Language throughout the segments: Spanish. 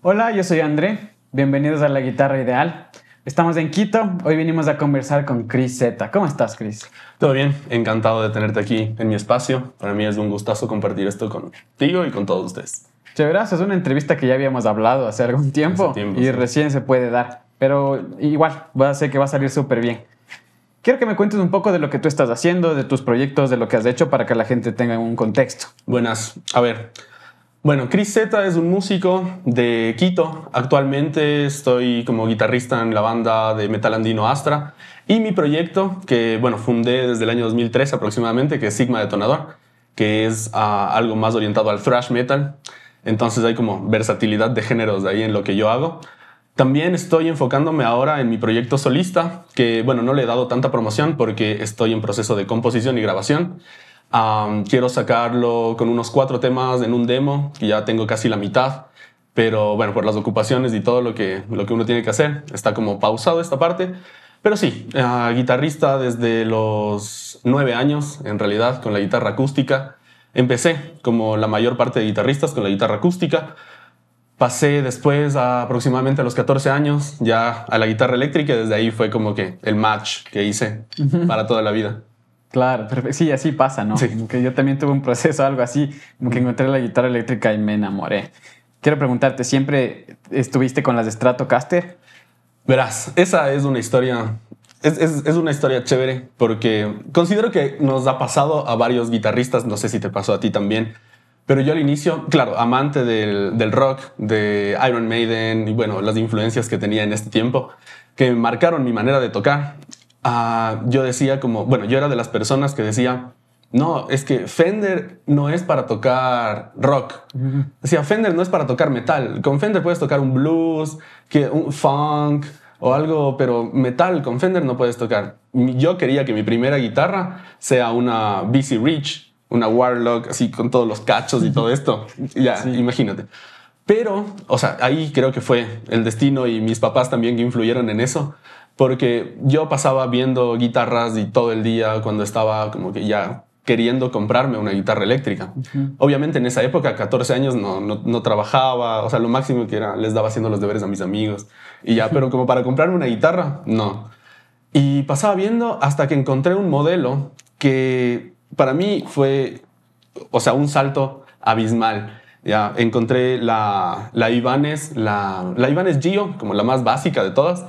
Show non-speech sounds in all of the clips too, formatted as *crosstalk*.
Hola, yo soy André. Bienvenidos a La Guitarra Ideal. Estamos en Quito. Hoy venimos a conversar con Chris Zeta. ¿Cómo estás, Chris? Todo bien. Encantado de tenerte aquí en mi espacio. Para mí es un gustazo compartir esto contigo y con todos ustedes. Chéveras, es una entrevista que ya habíamos hablado hace algún tiempo, y recién se puede dar. Pero igual, a sé que va a salir súper bien. Quiero que me cuentes un poco de lo que tú estás haciendo, de tus proyectos, de lo que has hecho para que la gente tenga un contexto. Buenas. A ver, bueno, Chris Zeta es un músico de Quito. Actualmente estoy como guitarrista en la banda de metal andino Astra y mi proyecto que, bueno, fundé desde el año 2003 aproximadamente, que es Sigma Detonador, que es ah, algo más orientado al thrash metal. Entonces hay como versatilidad de géneros de ahí en lo que yo hago. También estoy enfocándome ahora en mi proyecto solista, que bueno, no le he dado tanta promoción porque estoy en proceso de composición y grabación quiero sacarlo con unos cuatro temas en un demo, que ya tengo casi la mitad, pero bueno, por las ocupaciones y todo lo que, lo que uno tiene que hacer, está como pausado esta parte. Pero sí, eh, guitarrista desde los nueve años, en realidad, con la guitarra acústica. Empecé, como la mayor parte de guitarristas, con la guitarra acústica. Pasé después a aproximadamente a los 14 años ya a la guitarra eléctrica y desde ahí fue como que el match que hice para toda la vida. Claro, sí, así pasa, ¿no? Sí. Que yo también tuve un proceso, algo así, como que encontré la guitarra eléctrica y me enamoré. Quiero preguntarte, ¿siempre estuviste con las de Stratocaster? Verás, esa es una historia, es, una historia chévere porque considero que nos ha pasado a varios guitarristas, no sé si te pasó a ti también, pero yo al inicio, claro, amante del, del rock, de Iron Maiden y bueno, las influencias que tenía en este tiempo, que marcaron mi manera de tocar. Ah, yo decía como, bueno, yo era de las personas que decía, no, es que Fender no es para tocar rock. Decía, Fender no es para tocar metal. Con Fender puedes tocar un blues, que un funk o algo, pero metal con Fender no puedes tocar. Yo quería que mi primera guitarra sea una BC Rich, una Warlock, así con todos los cachos y todo esto. *laughs* Ya, imagínate. Pero, o sea, ahí creo que fue el destino y mis papás también que influyeron en eso porque yo pasaba viendo guitarras y todo el día cuando estaba como que ya queriendo comprarme una guitarra eléctrica. Obviamente en esa época, 14 años, no, trabajaba, o sea, lo máximo que era, les daba haciendo los deberes a mis amigos y ya, *laughs* pero como para comprarme una guitarra, no. Y pasaba viendo hasta que encontré un modelo que para mí fue, o sea, un salto abismal. Ya encontré la, la Ibanez, la, la Ibanez Gio, como la más básica de todas,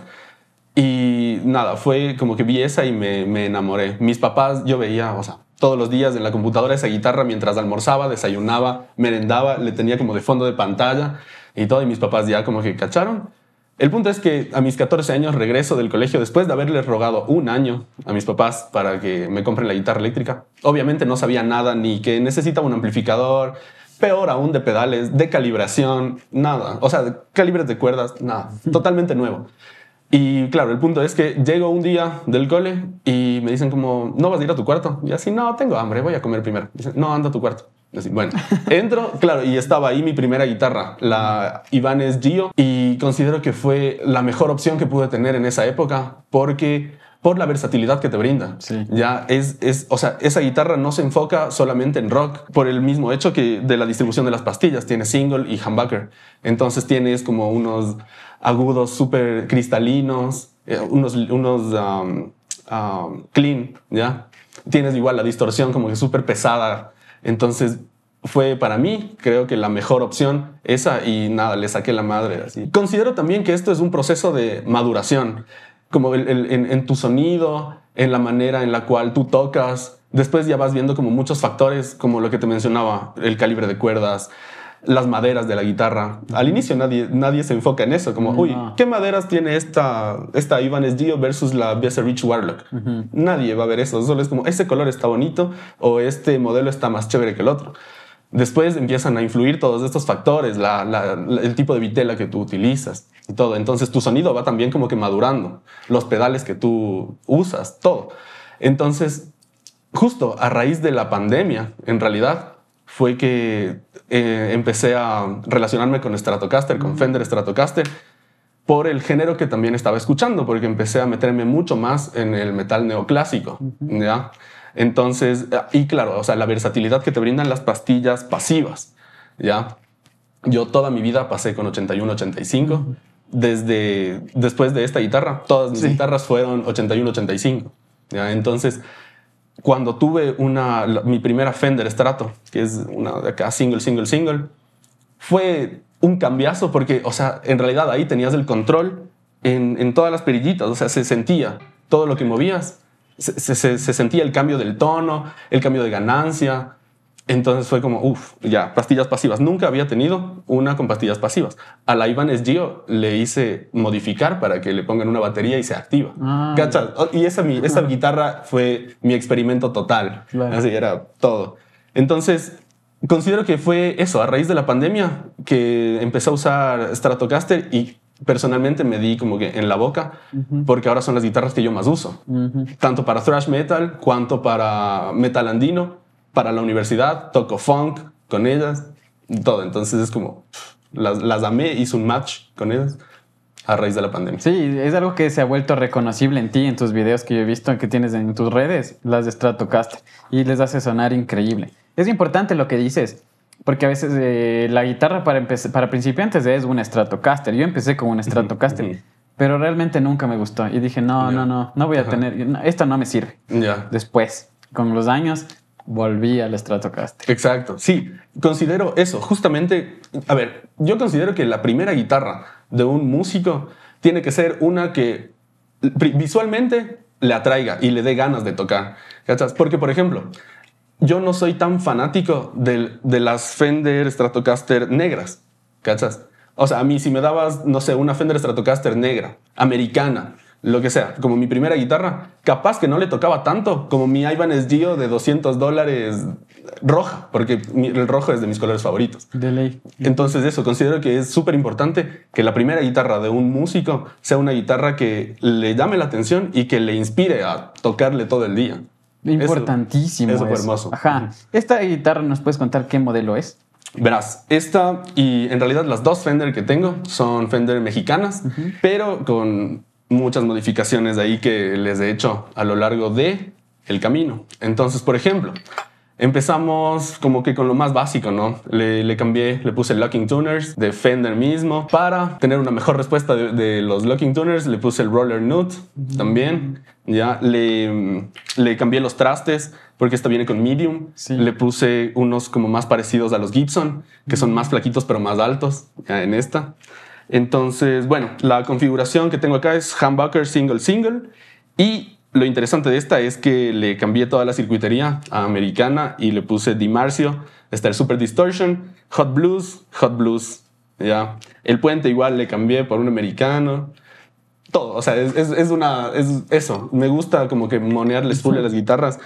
y nada, fue como que vi esa y me, enamoré. Mis papás, yo veía, o sea, todos los días en la computadora esa guitarra mientras almorzaba, desayunaba, merendaba, le tenía como de fondo de pantalla y todo, y mis papás ya como que cacharon. El punto es que a mis 14 años regreso del colegio después de haberles rogado un año a mis papás para que me compren la guitarra eléctrica. Obviamente no sabía nada ni que necesitaba un amplificador, peor aún de pedales, de calibración, nada. O sea, calibres de cuerdas, nada. Totalmente nuevo. Y claro, el punto es que llego un día del cole y me dicen como, no vas a ir a tu cuarto. Y así, no, tengo hambre, voy a comer primero. Dicen, no, anda a tu cuarto. así, bueno, *laughs* entro, claro, y estaba ahí mi primera guitarra, la Ibanez Gio, y considero que fue la mejor opción que pude tener en esa época porque por la versatilidad que te brinda. Sí. Ya es, es, o sea, esa guitarra no se enfoca solamente en rock por el mismo hecho que de la distribución de las pastillas. Tiene single y humbucker. Entonces tienes como unos agudos super cristalinos, eh, unos, unos um, um, clean, ¿ya? Tienes igual la distorsión como que súper pesada. Entonces fue para mí, creo que la mejor opción esa y nada, le saqué la madre así. Considero también que esto es un proceso de maduración, como en tu sonido, en la manera en la cual tú tocas. Después ya vas viendo como muchos factores, como lo que te mencionaba, el calibre de cuerdas, las maderas de la guitarra. Al inicio nadie, nadie se enfoca en eso, como, mm, uy, ¿qué maderas tiene esta, esta Ibanez Dio versus la Besserich Rich Warlock? Nadie va a ver eso, solo es como, ese color está bonito o este modelo está más chévere que el otro. Después empiezan a influir todos estos factores, el tipo de vitela que tú utilizas y todo. Entonces tu sonido va también como que madurando, los pedales que tú usas, todo. Entonces, justo a raíz de la pandemia, en realidad, fue que eh, empecé a relacionarme con Stratocaster, con mm. Fender Stratocaster, por el género que también estaba escuchando, porque empecé a meterme mucho más en el metal neoclásico, ¿ya? Entonces, eh, y claro, o sea, la versatilidad que te brindan las pastillas pasivas, ¿ya? Yo toda mi vida pasé con 81, 85. Desde después de esta guitarra, todas mis guitarras fueron 81, 85. ¿ya? Entonces, cuando tuve mi primera Fender Strato, que es una de acá single, single, single, fue un cambiazo porque, o sea, en realidad ahí tenías el control en, todas las perillitas, o sea, se sentía todo lo que movías, se, sentía el cambio del tono, el cambio de ganancia, entonces fue como, uff, ya, pastillas pasivas. Nunca había tenido una con pastillas pasivas. A la Ibanez Gio le hice modificar para que le pongan una batería y se activa. Ah. Oh, y esa, mi, esa guitarra fue mi experimento total. Así era todo. Entonces, considero que fue eso, a raíz de la pandemia, que empecé a usar Stratocaster y personalmente me di como que en la boca, porque ahora son las guitarras que yo más uso, tanto para thrash metal cuanto para metal andino para la universidad, toco funk con ellas, todo. Entonces es como, las, las amé, hice un match con ellas a raíz de la pandemia. Sí, es algo que se ha vuelto reconocible en ti, en tus videos que yo he visto, que tienes en tus redes, las de Stratocaster, y les hace sonar increíble. Es importante lo que dices, porque a veces eh, la guitarra para, para principiantes es un Stratocaster. Yo empecé con un Stratocaster. Pero realmente nunca me gustó. Y dije, no, no, no, no voy a tener, Esto no me sirve. Ya Después, con los años, volví al Stratocaster. Exacto, sí. Considero eso, justamente, a ver, yo considero que la primera guitarra de un músico tiene que ser una que visualmente le atraiga y le dé ganas de tocar. ¿Cachas? Porque, por ejemplo, yo no soy tan fanático de las Fender Stratocaster negras. ¿Cachas? O sea, a mí si me dabas, no sé, una Fender Stratocaster negra, americana, lo que sea, como mi primera guitarra, capaz que no le tocaba tanto como mi Ibanez Gio de 200 dólares roja, porque el rojo es de mis colores favoritos. De ley. Entonces eso, considero que es súper importante que la primera guitarra de un músico sea una guitarra que le llame la atención y que le inspire a tocarle todo el día. Importantísimo. Eso, hermoso. Ajá. Esta guitarra, ¿nos puedes contar qué modelo es? Verás, esta y en realidad las dos Fender que tengo son Fender mexicanas, pero con muchas modificaciones de ahí que les he hecho a lo largo de el camino. Entonces, por ejemplo, Empezamos como que con lo más básico, ¿no? Le, cambié, le puse locking tuners de Fender mismo para tener una mejor respuesta de, los locking tuners. Le puse el roller nut también. Ya le, le cambié los trastes porque esta viene con medium. Le puse unos como más parecidos a los Gibson, que son más flaquitos pero más altos en esta. Entonces, bueno, la configuración que tengo acá es humbucker single single y lo interesante de esta es que le cambié toda la circuitería a americana y le puse Dimarcio, está el Super Distortion, Hot Blues, Hot Blues, ya. El puente igual le cambié por un americano, todo, o sea, es, una, eso, me gusta como que monearles full a las guitarras.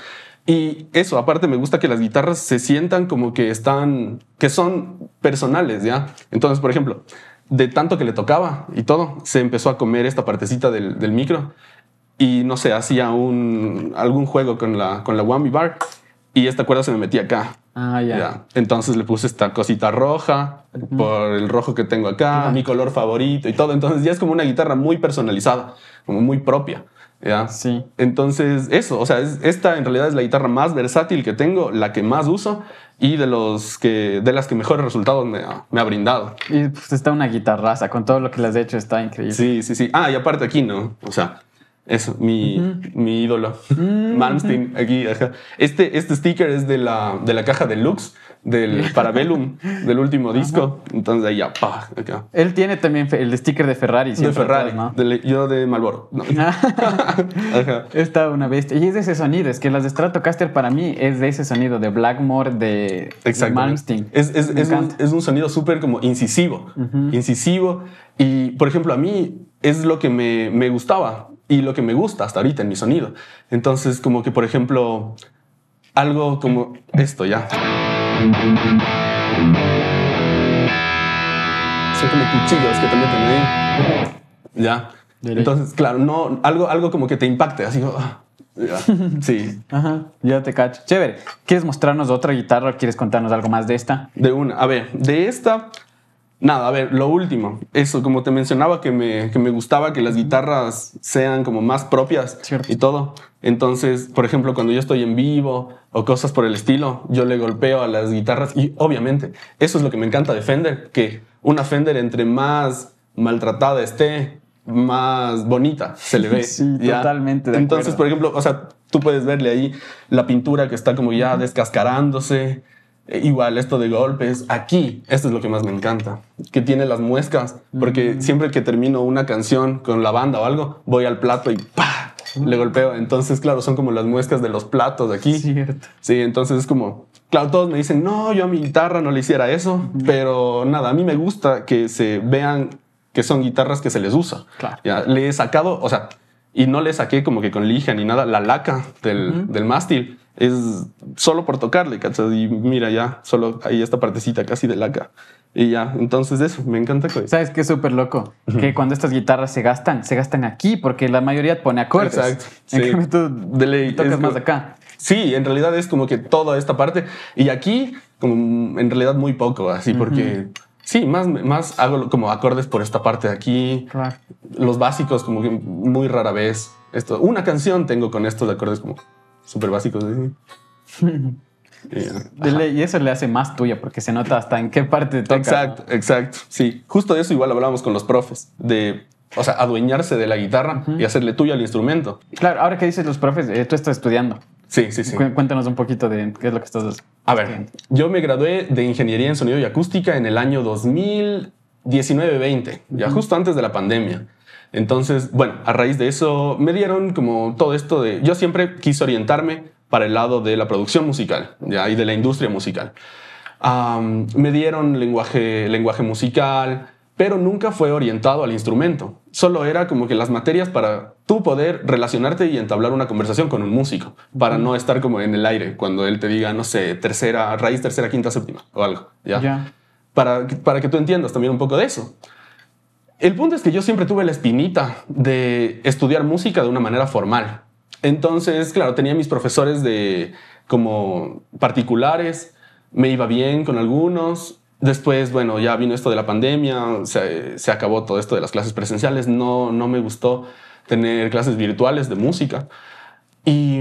Y eso, aparte me gusta que las guitarras se sientan como que están, que son personales, ¿ya? Entonces, por ejemplo, de tanto que le tocaba y todo, se empezó a comer esta partecita del, micro y no sé, hacía un, algún juego con la, con Bar y esta cuerda se me metía acá. Ah, ya. Entonces le puse esta cosita roja por el rojo que tengo acá, mi color favorito y todo. Entonces ya es como una guitarra muy personalizada, como muy propia. ¿Ya? Sí. Entonces, eso, o sea, esta en realidad es la guitarra más versátil que tengo, la que más uso y de, los que, de las que mejores resultados me ha, brindado. Y pues está una guitarraza, con todo lo que le has hecho está increíble. Sí, sí, sí. Ah, y aparte aquí, ¿no? O sea, eso, mi, mi ídolo, uh aquí, Este, este sticker es de la, de la caja deluxe del *laughs* Parabellum, del último disco. Entonces ahí ya, pa, acá. Él tiene también el sticker de Ferrari. De Ferrari, ¿no? de, yo de Malboro. No. *laughs* Está una bestia. Y es de ese sonido, es que las de Stratocaster para mí es de ese sonido, de Blackmore, de, Malmsteen. Es, es, un, sonido súper como incisivo, incisivo. Y, por ejemplo, a mí es lo que me, me gustaba y lo que me gusta hasta ahorita en mi sonido. Entonces, como que, por ejemplo, algo como esto ya. Son como cuchillos que te meten Ya. Entonces, claro, no, algo, algo como que te impacte, así ah, Sí. Ajá, ya te cacho. Chévere. ¿Quieres mostrarnos otra guitarra? ¿Quieres contarnos algo más de esta? De una. A ver, de esta Nada, a ver, lo último, eso, como te mencionaba, que me, gustaba que las guitarras sean como más propias y todo. Entonces, por ejemplo, cuando yo estoy en vivo o cosas por el estilo, yo le golpeo a las guitarras y obviamente, eso es lo que me encanta de Fender, que una Fender entre más maltratada esté, más bonita se le *laughs* ve. Sí, totalmente. Entonces, por ejemplo, o sea, tú puedes verle ahí la pintura que está como ya descascarándose eh, igual esto de golpes, aquí, esto es lo que más me encanta, que tiene las muescas, porque siempre que termino una canción con la banda o algo, voy al plato y ¡pa! Le golpeo. Entonces, claro, son como las muescas de los platos de aquí. Sí, entonces es como, claro, todos me dicen, no, yo a mi guitarra no le hiciera eso, pero nada, a mí me gusta que se vean que son guitarras que se les usa. Ya, le he sacado, o sea, y no le saqué como que con lija ni nada, la laca del, del mástil es solo por tocarle, Y mira ya, solo ahí esta partecita casi de laca. Y ya, entonces eso, me encanta. ¿Sabes que es súper loco? Que cuando estas guitarras se gastan, se gastan aquí, porque la mayoría pone acordes. Exacto. de tocas más de acá. Sí, en realidad es como que toda esta parte. Y aquí, como en realidad muy poco, así, porque... Sí, más, más hago como acordes por esta parte de aquí. Los básicos como que muy rara vez. Esto, una canción tengo con estos acordes como super básicos. *laughs* Eh, y eso le hace más tuya porque se nota hasta en qué parte toca. Exacto, exacto. Sí, justo de eso igual hablábamos con los profes, de o sea, adueñarse de la guitarra y hacerle tuya al instrumento. Claro, ahora que dices los profes, eh, tú estás estudiando. Sí, sí, sí. cuéntanos un poquito de qué es lo que estás A ver, yo me gradué de Ingeniería en Sonido y Acústica en el año 2019-20, ya justo antes de la pandemia. Entonces, bueno, a raíz de eso me dieron como todo esto de... Yo siempre quise orientarme para el lado de la producción musical y de la industria musical. me dieron lenguaje, lenguaje musical, pero nunca fue orientado al instrumento. Solo era como que las materias para tú poder relacionarte y entablar una conversación con un músico, para no estar como en el aire cuando él te diga, no sé, tercera, raíz, tercera, quinta, séptima o algo, ¿ya? para que tú entiendas también un poco de eso. El punto es que yo siempre tuve la espinita de estudiar música de una manera formal. Entonces, claro, tenía mis profesores de como particulares, me iba bien con algunos. Después, bueno, ya vino esto de la pandemia, se, acabó todo esto de las clases presenciales, no, no me gustó tener clases virtuales de música. Y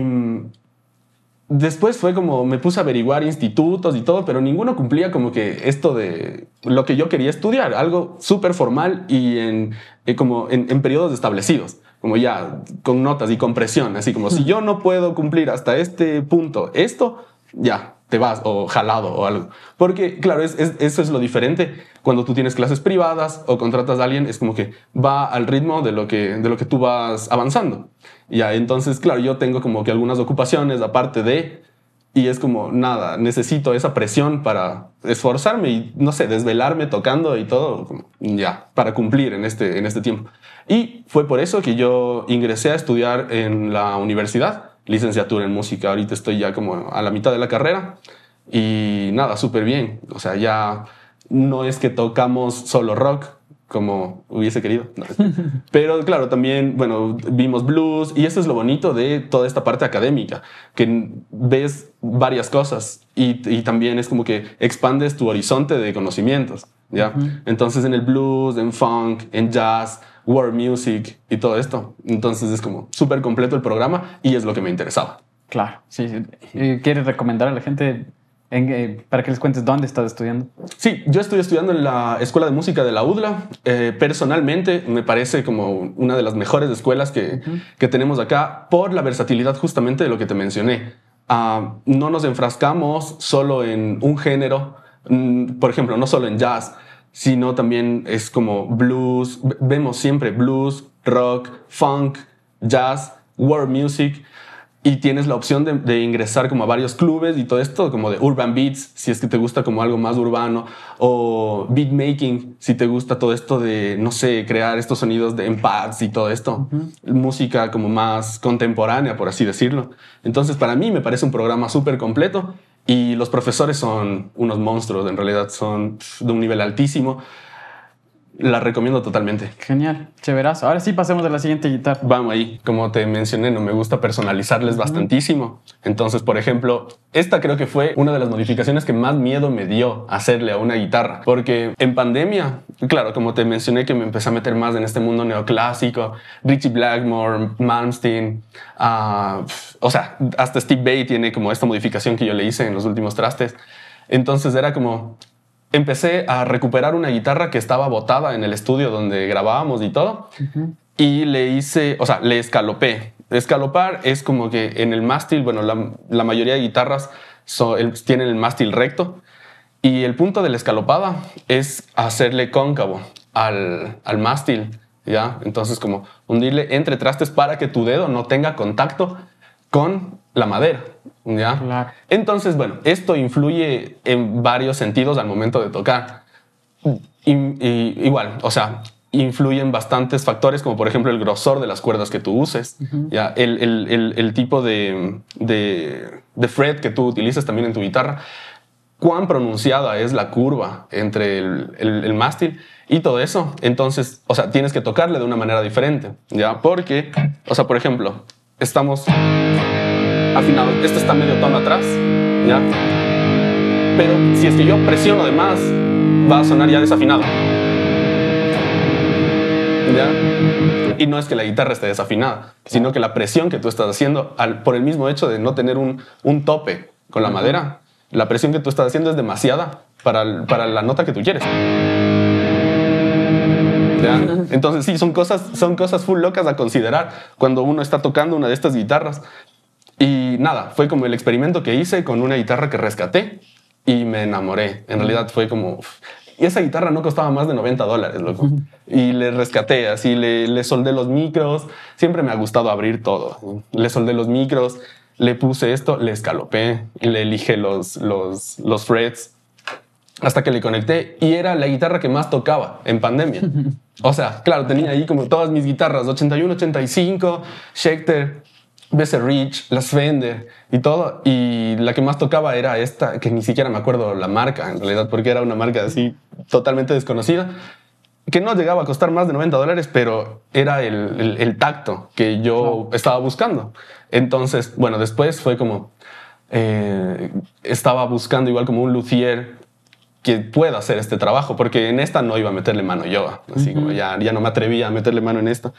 después fue como me puse a averiguar institutos y todo, pero ninguno cumplía como que esto de lo que yo quería estudiar, algo súper formal y en, eh, como en, en, periodos establecidos, como ya con notas y con presión, así como si *laughs* yo no puedo cumplir hasta este punto esto, ya, te vas o jalado o algo. Porque, claro, eso es lo diferente. Cuando tú tienes clases privadas o contratas a alguien, es como que va al ritmo de lo que, de lo que tú vas avanzando. Ya, entonces, claro, yo tengo como que algunas ocupaciones aparte de... Y es como, nada, necesito esa presión para esforzarme y, no sé, desvelarme tocando y todo, ya, para cumplir en este, en este tiempo. Y fue por eso que yo ingresé a estudiar en la universidad licenciatura en música. Ahorita estoy ya como a la mitad de la carrera y nada, súper bien. O sea, ya no es que tocamos solo rock, como hubiese querido. *laughs* pero claro, también, bueno, vimos blues y eso es lo bonito de toda esta parte académica, que ves varias cosas y, también es como que expandes tu horizonte de conocimientos, ¿ya? Entonces en el blues, en funk, en jazz, world music y todo esto. Entonces es como súper completo el programa y es lo que me interesaba. Claro, sí. sí. ¿Quieres recomendar a la gente eh, para que les cuentes dónde estás estudiando. Sí, yo estoy estudiando en la Escuela de Música de la UDLA. Eh, personalmente me parece como una de las mejores escuelas que, tenemos acá por la versatilidad justamente de lo que te mencioné. Ah, no nos enfrascamos solo en un género, mm, por ejemplo, no solo en jazz, sino también es como blues, vemos siempre blues, rock, funk, jazz, world music y tienes la opción de, ingresar como a varios clubes y todo esto, como de urban beats, si es que te gusta como algo más urbano, o beat making, si te gusta todo esto de, no sé, crear estos sonidos de pads y todo esto, música como más contemporánea, por así decirlo. Entonces, para mí me parece un programa súper completo y los profesores son unos monstruos, en realidad son de un nivel altísimo. La recomiendo totalmente. Genial, chéverazo. Ahora sí pasemos a la siguiente guitarra. Vamos ahí. Como te mencioné, no me gusta personalizarles bastante. Entonces, por ejemplo, esta creo que fue una de las modificaciones que más miedo me dio hacerle a una guitarra. Porque en pandemia, claro, como te mencioné que me empecé a meter más en este mundo neoclásico, Richie Blackmore, Malmsteen, ah, o sea, hasta Steve Bay tiene como esta modificación que yo le hice en los últimos trastes. Entonces era como, empecé a recuperar una guitarra que estaba botada en el estudio donde grabábamos y todo. Y le hice, o sea, le escalopé. Escalopar es como que en el mástil, bueno, la, mayoría de guitarras tienen el mástil recto. Y el punto de la escalopada es hacerle cóncavo al, al mástil, ¿ya? Entonces, como hundirle entre trastes para que tu dedo no tenga contacto con la madera. ¿ya? Entonces, bueno, esto influye en varios sentidos al momento de tocar. igual, o sea, influyen bastantes factores, como por ejemplo el grosor de las cuerdas que tú uses, ¿ya? El, tipo de, de, de fret que tú utilizas también en tu guitarra, cuán pronunciada es la curva entre el, mástil y todo eso. Entonces, o sea, tienes que tocarle de una manera diferente, ¿ya? Porque, o sea, por ejemplo, estamos afinado. Esto está medio tono atrás, ¿ya? Pero si es que yo presiono de más, va a sonar ya desafinado. ¿Ya? Y no es que la guitarra esté desafinada, sino que la presión que tú estás haciendo al, por el mismo hecho de no tener un, tope con la madera, la presión que tú estás haciendo es demasiada para, la nota que tú quieres. Entonces sí, son cosas, son cosas full locas a considerar cuando uno está tocando una de estas guitarras y nada, fue como el experimento que hice con una guitarra que rescaté y me enamoré. En realidad fue como... Y esa guitarra no costaba más de 90 dólares, loco. Y le rescaté, así le, soldé los micros. Siempre me ha gustado abrir todo. Le soldé los micros, le puse esto, le escalopé, le elige los, los, los frets hasta que le conecté y era la guitarra que más tocaba en pandemia. O sea, claro, tenía ahí como todas mis guitarras, 81, 85, Schecter, BC Rich, las Fender y todo. Y la que más tocaba era esta, que ni siquiera me acuerdo la marca en realidad, porque era una marca así totalmente desconocida, que no llegaba a costar más de 90 dólares, pero era el, tacto que yo estaba buscando. Entonces, bueno, después fue como, eh, estaba buscando igual como un lucier que pueda hacer este trabajo, porque en esta no iba a meterle mano yo, así como ya, ya no me atrevía a meterle mano en esta.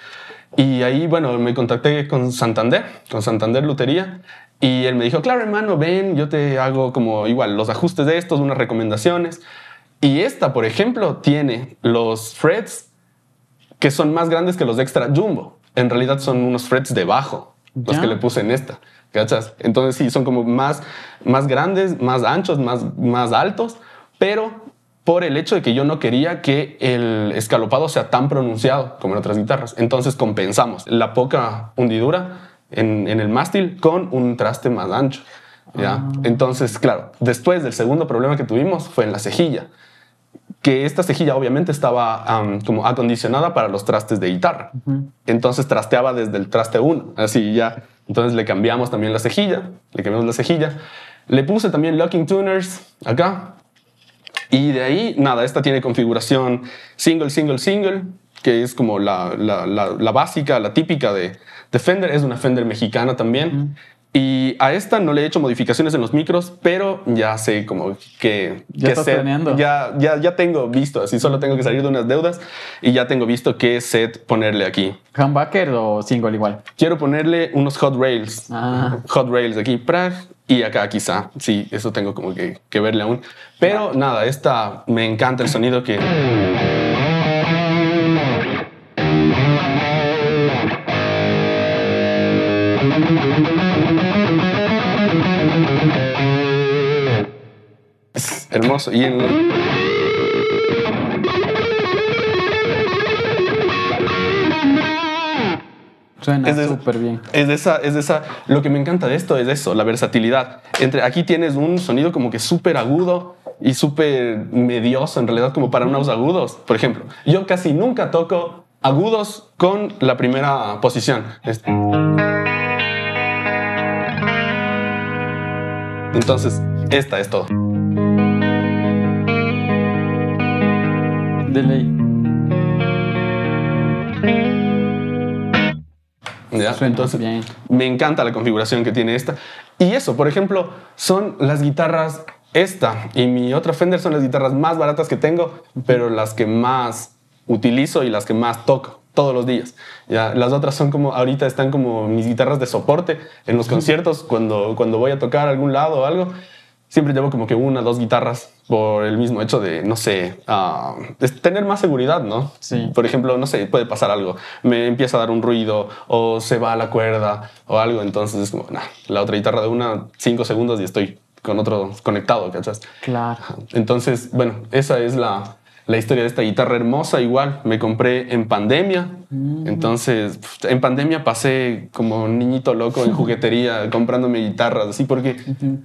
Y ahí, bueno, me contacté con Santander, con Santander Lutería. Y él me dijo, claro, hermano, ven, yo te hago como igual los ajustes de estos, unas recomendaciones. Y esta, por ejemplo, tiene los frets que son más grandes que los de extra jumbo. En realidad son unos frets de bajo, los que le puse en esta. ¿Cachas? Entonces sí, son como más, más grandes, más anchos, más, más altos, pero por el hecho de que yo no quería que el escalopado sea tan pronunciado como en otras guitarras. Entonces compensamos la poca hundidura en, el mástil con un traste más ancho. ¿ya? Ah. Entonces, claro, después del segundo problema que tuvimos fue en la cejilla, que esta cejilla obviamente estaba como acondicionada para los trastes de guitarra. Entonces trasteaba desde el traste 1, así ya. Entonces le cambiamos también la cejilla, le cambiamos la cejilla. Le puse también locking tuners acá y de ahí, nada, esta tiene configuración single, single, single, que es como la, básica, la típica de, Fender. Es una Fender mexicana también. Y a esta no le he hecho modificaciones en los micros, pero ya sé como que... Ya que Ya, ya, tengo visto, así solo tengo que salir de unas deudas y ya tengo visto qué set ponerle aquí. ¿Humbucker o single igual? Quiero ponerle unos hot rails. Ah. Hot rails aquí, y acá quizá. Sí, eso tengo como que, que verle aún. Pero nada, esta me encanta el sonido que... hermoso. Y Suena súper bien. Es de esa, es esa. Lo que me encanta de esto es eso, la versatilidad. Entre aquí tienes un sonido como que súper agudo y súper medioso en realidad como para unos agudos. Por ejemplo, yo casi nunca toco agudos con la primera posición. Este. Entonces, esta es todo. Delay. ¿Ya? Entonces, Bien. me encanta la configuración que tiene esta. Y eso, por ejemplo, son las guitarras esta y mi otra Fender son las guitarras más baratas que tengo, pero las que más utilizo y las que más toco todos los días. las otras son como, ahorita están como mis guitarras de soporte en los conciertos, cuando, cuando voy a tocar algún lado o algo, siempre llevo como que una, dos guitarras por el mismo hecho de, no sé, ah, tener más seguridad, ¿no? Sí. Por ejemplo, no sé, puede pasar algo, me empieza a dar un ruido o se va la cuerda o algo, entonces es como, nah, la otra guitarra de una, cinco segundos y estoy con otro conectado, ¿cachas? Claro. Entonces, bueno, esa es la, historia de esta guitarra hermosa. Igual me compré en pandemia. Mm. Entonces, en pandemia pasé como un niñito loco en juguetería *laughs* comprándome guitarras, así porque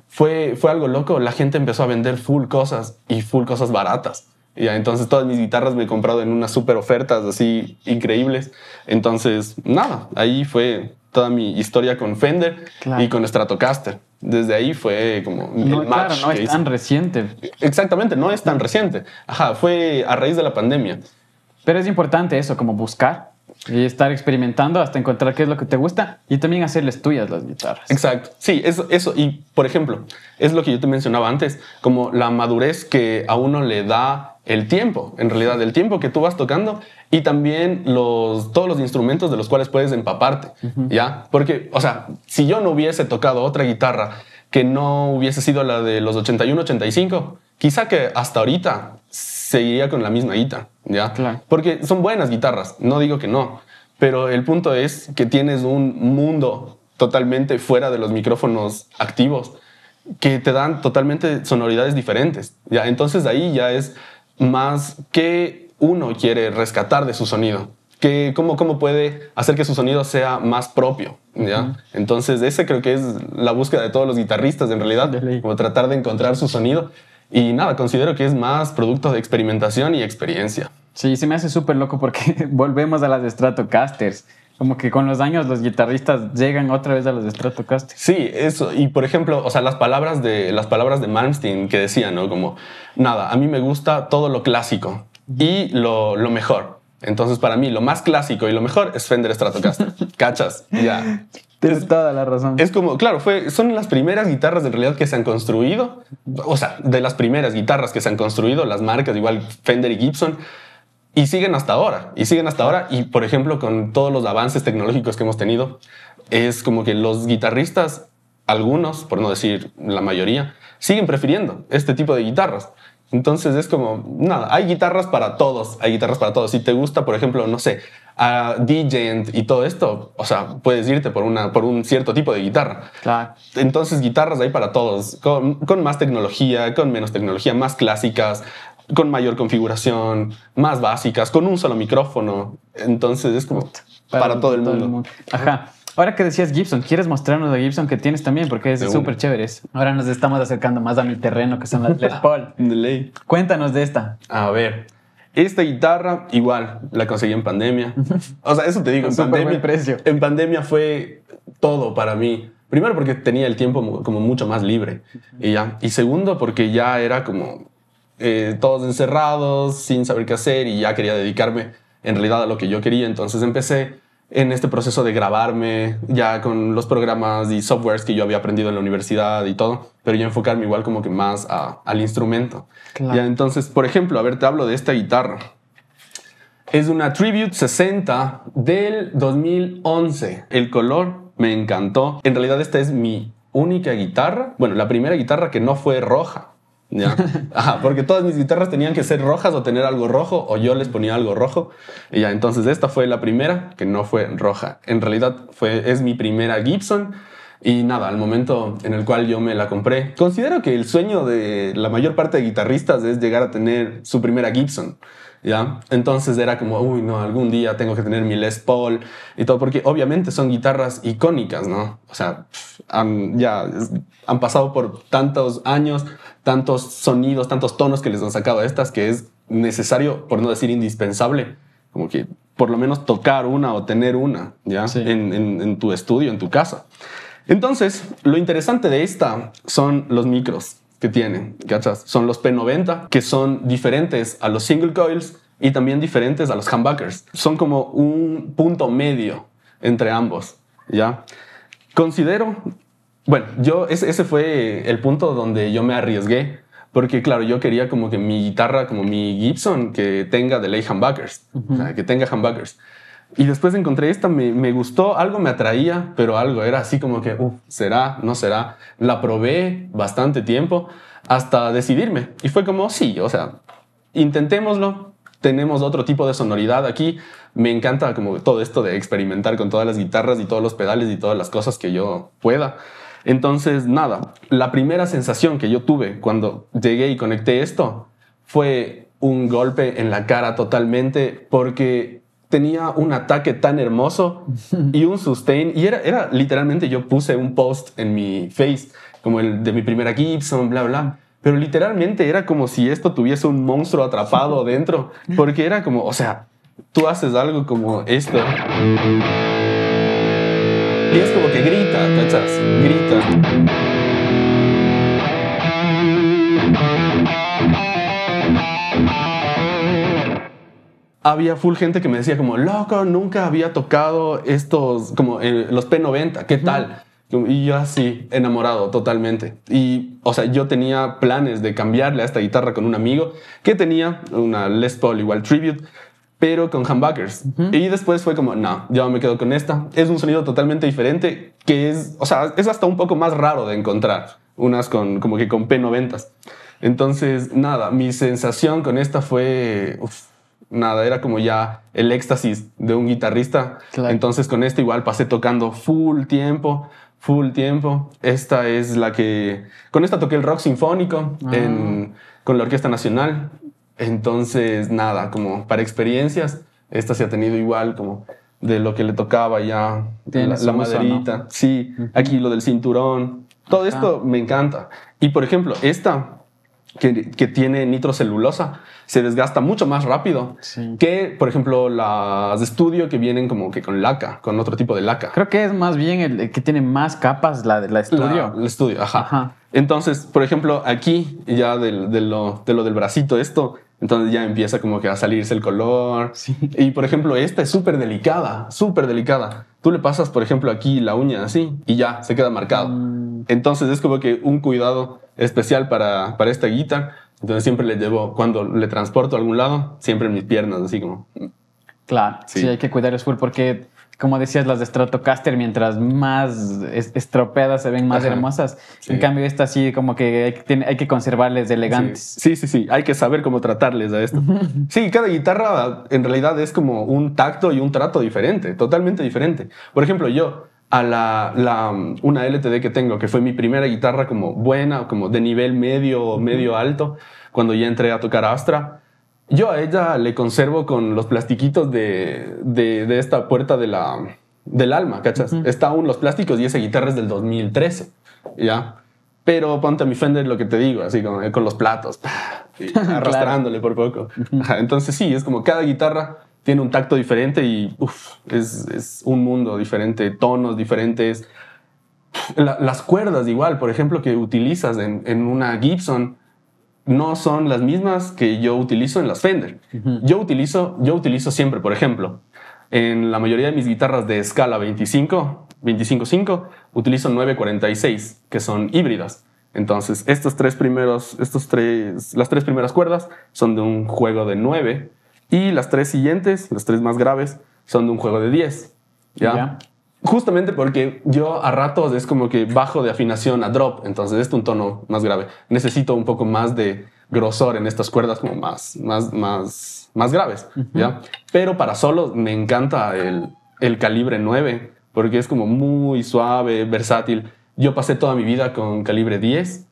fue, fue algo loco. La gente empezó a vender full cosas y full cosas baratas. Y entonces todas mis guitarras me he comprado en unas super ofertas así increíbles. Entonces, nada, ahí fue toda mi historia con Fender y con Stratocaster. Desde ahí fue como no es tan reciente. Exactamente, no es tan reciente. Ajá, fue a raíz de la pandemia. Pero es importante eso, como buscar y estar experimentando hasta encontrar qué es lo que te gusta y también hacerles tuyas las guitarras. Exacto. Sí, eso, eso. Y por ejemplo, es lo que yo te mencionaba antes, como la madurez que a uno le da el tiempo, en realidad, el tiempo que tú vas tocando y también los, todos los instrumentos de los cuales puedes empaparte, ¿ya? Porque, o sea, si yo no hubiese tocado otra guitarra que no hubiese sido la de los 81-85, quizá que hasta ahorita seguiría con la misma guitarra, ¿ya? Porque son buenas guitarras, no digo que no, pero el punto es que tienes un mundo totalmente fuera de los micrófonos activos que te dan totalmente sonoridades diferentes, ¿ya? Entonces ahí ya es más que uno quiere rescatar de su sonido. Que cómo, puede hacer que su sonido sea más propio. Entonces, ese creo que es la búsqueda de todos los guitarristas, en realidad, como tratar de encontrar su sonido. Y nada, considero que es más producto de experimentación y experiencia. Sí, se me hace súper loco porque *laughs* volvemos a las Stratocasters. Como que con los años los guitarristas llegan otra vez a los Stratocaster. Sí, eso. Y por ejemplo, o sea, las palabras de, las palabras de Malmsteen que decía, ¿no? Como, nada, a mí me gusta todo lo clásico y lo, mejor. Entonces, para mí, lo más clásico y lo mejor es Fender Stratocaster. *laughs* ¿Cachas? Ya. Tienes toda la razón. Es como, claro, fue, son las primeras guitarras de realidad que se han construido. O sea, de las primeras guitarras que se han construido, las marcas, igual Fender y Gibson y siguen hasta ahora, y siguen hasta ahora. Y por ejemplo, con todos los avances tecnológicos que hemos tenido, es como que los guitarristas, algunos, por no decir la mayoría, siguen prefiriendo este tipo de guitarras. Entonces es como, nada, hay guitarras para todos, hay guitarras para todos. Si te gusta, por ejemplo, no sé, a DJ y todo esto, o sea, puedes irte por, una, por un cierto tipo de guitarra. Entonces, guitarras hay para todos, con más tecnología, con menos tecnología, más clásicas, con mayor configuración, más básicas, con un solo micrófono. Entonces es como para, todo, el, mundo. Ajá. Ahora que decías Gibson, ¿quieres mostrarnos la Gibson que tienes también? Porque es súper chévere. Ahora nos estamos acercando más a mi terreno, que son las Les Paul. *laughs* Ley. Cuéntanos de esta. A ver. Esta guitarra, igual, la conseguí en pandemia. O sea, eso te digo, en pandemia. Precio. En pandemia fue todo para mí. Primero porque tenía el tiempo como mucho más libre y ya. Y segundo porque ya era como eh, todos encerrados, sin saber qué hacer y ya quería dedicarme en realidad a lo que yo quería. Entonces empecé en este proceso de grabarme ya con los programas y softwares que yo había aprendido en la universidad y todo, pero ya enfocarme igual como que más al instrumento. Ya entonces, por ejemplo, a ver, te hablo de esta guitarra. Es una Tribute 60 del 2011. El color me encantó. En realidad esta es mi única guitarra, bueno, la primera guitarra que no fue roja. ¿Ya? *laughs* porque todas mis guitarras tenían que ser rojas o tener algo rojo, o yo les ponía algo rojo. Y ya, entonces esta fue la primera que no fue roja. En realidad fue, es mi primera Gibson. Y nada, al momento en el cual yo me la compré, considero que el sueño de la mayor parte de guitarristas es llegar a tener su primera Gibson. ¿Ya? Entonces era como, uy, no, algún día tengo que tener mi Les Paul y todo, porque obviamente son guitarras icónicas, ¿no? O sea, ya han pasado por tantos años, tantos sonidos, tantos tonos que les han sacado a estas que es necesario, por no decir indispensable, como que por lo menos tocar una o tener una ya en, tu estudio, en tu casa. Entonces, lo interesante de esta son los micros que tienen, ¿cachas? Son los P90, que son diferentes a los single coils y también diferentes a los humbuckers. Son como un punto medio entre ambos, ¿ya? Considero bueno, yo, ese, fue el punto donde yo me arriesgué. Porque claro, yo quería como que mi guitarra, como mi Gibson, que tenga de humbuckers, o sea, que tenga humbuckers. Y después encontré esta, me, gustó, algo me atraía, pero algo era así como que, uh, será, no será. La probé bastante tiempo hasta decidirme. Y fue como, sí, o sea, intentémoslo. Tenemos otro tipo de sonoridad aquí. Me encanta como todo esto de experimentar con todas las guitarras y todos los pedales y todas las cosas que yo pueda. Entonces, nada, la primera sensación que yo tuve cuando llegué y conecté esto fue un golpe en la cara totalmente porque tenía un ataque tan hermoso y un sustain. Y era, era literalmente, yo puse un post en mi face, como el de mi primera Gibson, bla, bla. Pero literalmente era como si esto tuviese un monstruo atrapado *laughs* dentro, porque era como, o sea, tú haces algo como esto. Y es como que grita, ¿cachas? Grita. Había full gente que me decía como, loco, nunca había tocado estos, como eh, los P90, ¿qué tal? Y yo así, enamorado totalmente. Y, o sea, yo tenía planes de cambiarle a esta guitarra con un amigo que tenía una Les Paul igual Tribute pero con humbuckers. Y después fue como, no, yo me quedo con esta. Es un sonido totalmente diferente que es, o sea, es hasta un poco más raro de encontrar. Unas con, como que con P90s. Entonces, nada, mi sensación con esta fue, uf, nada, era como ya el éxtasis de un guitarrista. Entonces, con esta igual pasé tocando full tiempo full tiempo. Esta es la que... Con esta toqué el rock sinfónico en, ah. con la Orquesta Nacional entonces, nada, como para experiencias, esta se ha tenido igual, como de lo que le tocaba ya, la, la maderita, sí, aquí lo del cinturón, todo esto me encanta. Y por ejemplo, esta que, tiene nitrocelulosa se desgasta mucho más rápido que, por ejemplo, las de estudio que vienen como que con laca, con otro tipo de laca. Creo que es más bien el, que tiene más capas la de la estudio. La, estudio, ajá. Entonces, por ejemplo, aquí ya de, de, lo, de lo del bracito, esto entonces ya empieza como que a salirse el color. Y por ejemplo, esta es súper delicada, súper delicada. Tú le pasas, por ejemplo, aquí la uña así y ya se queda marcado. Mm. Entonces es como que un cuidado especial para, esta guitarra. Entonces siempre le llevo, cuando le transporto a algún lado, siempre mis piernas, así como... Claro, sí, hay que cuidar el full porque como decías, las de Stratocaster, mientras más estropeadas se ven más hermosas. En cambio, estas sí, como que hay, que, conservarles elegantes. Sí. sí. sí, hay que saber cómo tratarles a esto. *laughs* sí, cada guitarra en realidad es como un tacto y un trato diferente, totalmente diferente. Por ejemplo, yo, a la, la, una LTD que tengo, que fue mi primera guitarra como buena, como de nivel medio, medio alto, cuando ya entré a tocar Astra, yo a ella le conservo con los plastiquitos de, esta puerta del alma, ¿cachas? Está aún los plásticos y esa guitarra es del 2013, ¿ya? Pero ponte a mi Fender lo que te digo, así con, eh, con los platos, *laughs* arrastrándole por poco. Entonces sí, es como cada guitarra tiene un tacto diferente y es, un mundo diferente, tonos diferentes. las cuerdas igual, por ejemplo, que utilizas en una Gibson, no son las mismas que yo utilizo en las Fender. Yo utilizo, yo utilizo siempre, por ejemplo, en la mayoría de mis guitarras de escala 25, 25-5, utilizo 946, que son híbridas. Entonces, estos tres primeros, estos tres, las tres primeras cuerdas son de un juego de 9 y las tres siguientes, las tres más graves, son de un juego de 10. ¿ya? Justamente porque yo a ratos es como que bajo de afinación a drop, entonces es un tono más grave. Necesito un poco más de grosor en estas cuerdas como más, más, más, más graves, ¿ya? Pero para solos me encanta el, calibre 9 porque es como muy suave, versátil. Yo pasé toda mi vida con calibre 10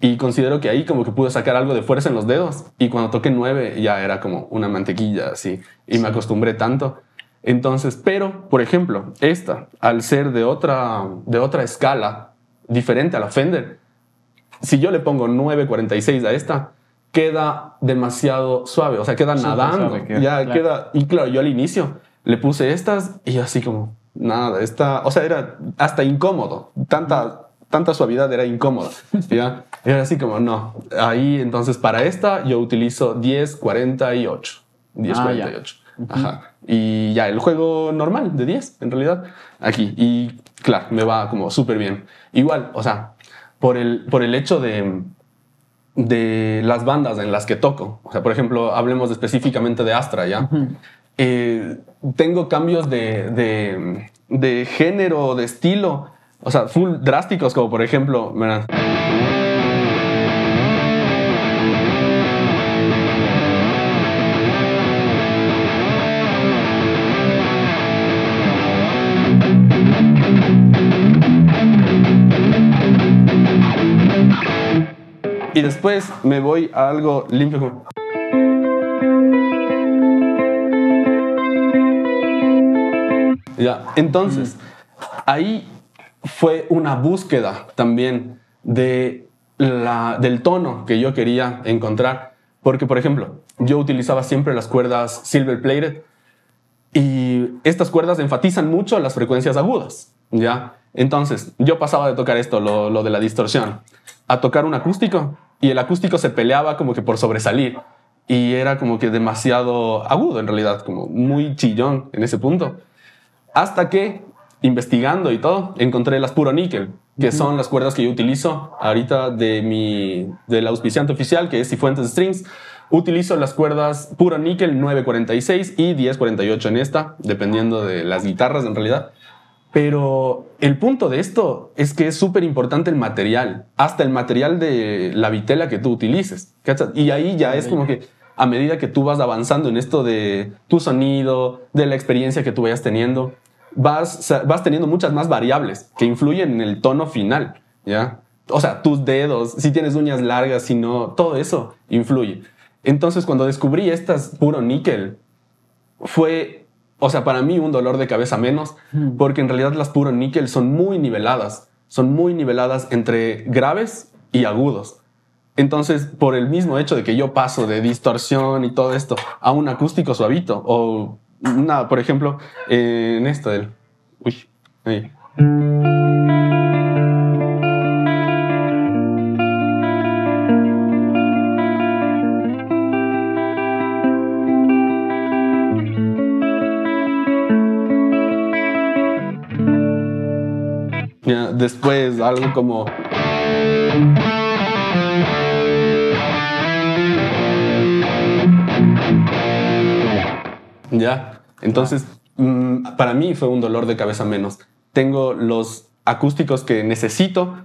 y considero que ahí como que pude sacar algo de fuerza en los dedos y cuando toqué 9 ya era como una mantequilla así y me acostumbré tanto entonces, pero, por ejemplo, esta, al ser de otra, escala diferente a la Fender, si yo le pongo 946 a esta, queda demasiado suave, o sea, queda nadando. ya queda, y claro, yo al inicio le puse estas y así como, nada, esta, o sea, era hasta incómodo, tanta, suavidad era incómoda, ¿ya? Era así como, no, ahí entonces para esta yo utilizo 1048, 1048. Ajá. Y ya, el juego normal de 10, en realidad, aquí. Y claro, me va como súper bien. Igual, o sea, por el, por el hecho de, de las bandas en las que toco, o sea, por ejemplo, hablemos específicamente de Astra, ¿ya? Eh, tengo cambios de, de, género, de estilo, o sea, full drásticos, como por ejemplo... y después me voy a algo limpio. Ya, entonces, ahí fue una búsqueda también de del tono que yo quería encontrar. Porque, por ejemplo, yo utilizaba siempre las cuerdas silver plated y estas cuerdas enfatizan mucho las frecuencias agudas, ¿ya? Entonces, yo pasaba de tocar esto, lo, lo de la distorsión, a tocar un acústico y el acústico se peleaba como que por sobresalir y era como que demasiado agudo en realidad, como muy chillón en ese punto. Hasta que, investigando y todo, encontré las puro níquel, que son las cuerdas que yo utilizo ahorita de mi, del auspiciante oficial, que es Sifuentes Strings. Utilizo las cuerdas puro níquel 946 y 1048 en esta, dependiendo de las guitarras en realidad. Pero el punto de esto es que es súper importante el material, hasta el material de la vitela que tú utilices. ¿cachas? Y ahí ya es como que a medida que tú vas avanzando en esto de tu sonido, de la experiencia que tú vayas teniendo, vas, vas teniendo muchas más variables que influyen en el tono final, ¿ya? O sea, tus dedos, si tienes uñas largas, si no, todo eso influye. Entonces, cuando descubrí estas puro níquel, fue o sea, para mí un dolor de cabeza menos, mm. porque en realidad las puro níquel son muy niveladas, son muy niveladas entre graves y agudos. Entonces, por el mismo hecho de que yo paso de distorsión y todo esto a un acústico suavito, o nada, por ejemplo, eh, en esto del... Uy, después, algo como... ¿Ya? Entonces, mm, para mí fue un dolor de cabeza menos. Tengo los acústicos que necesito,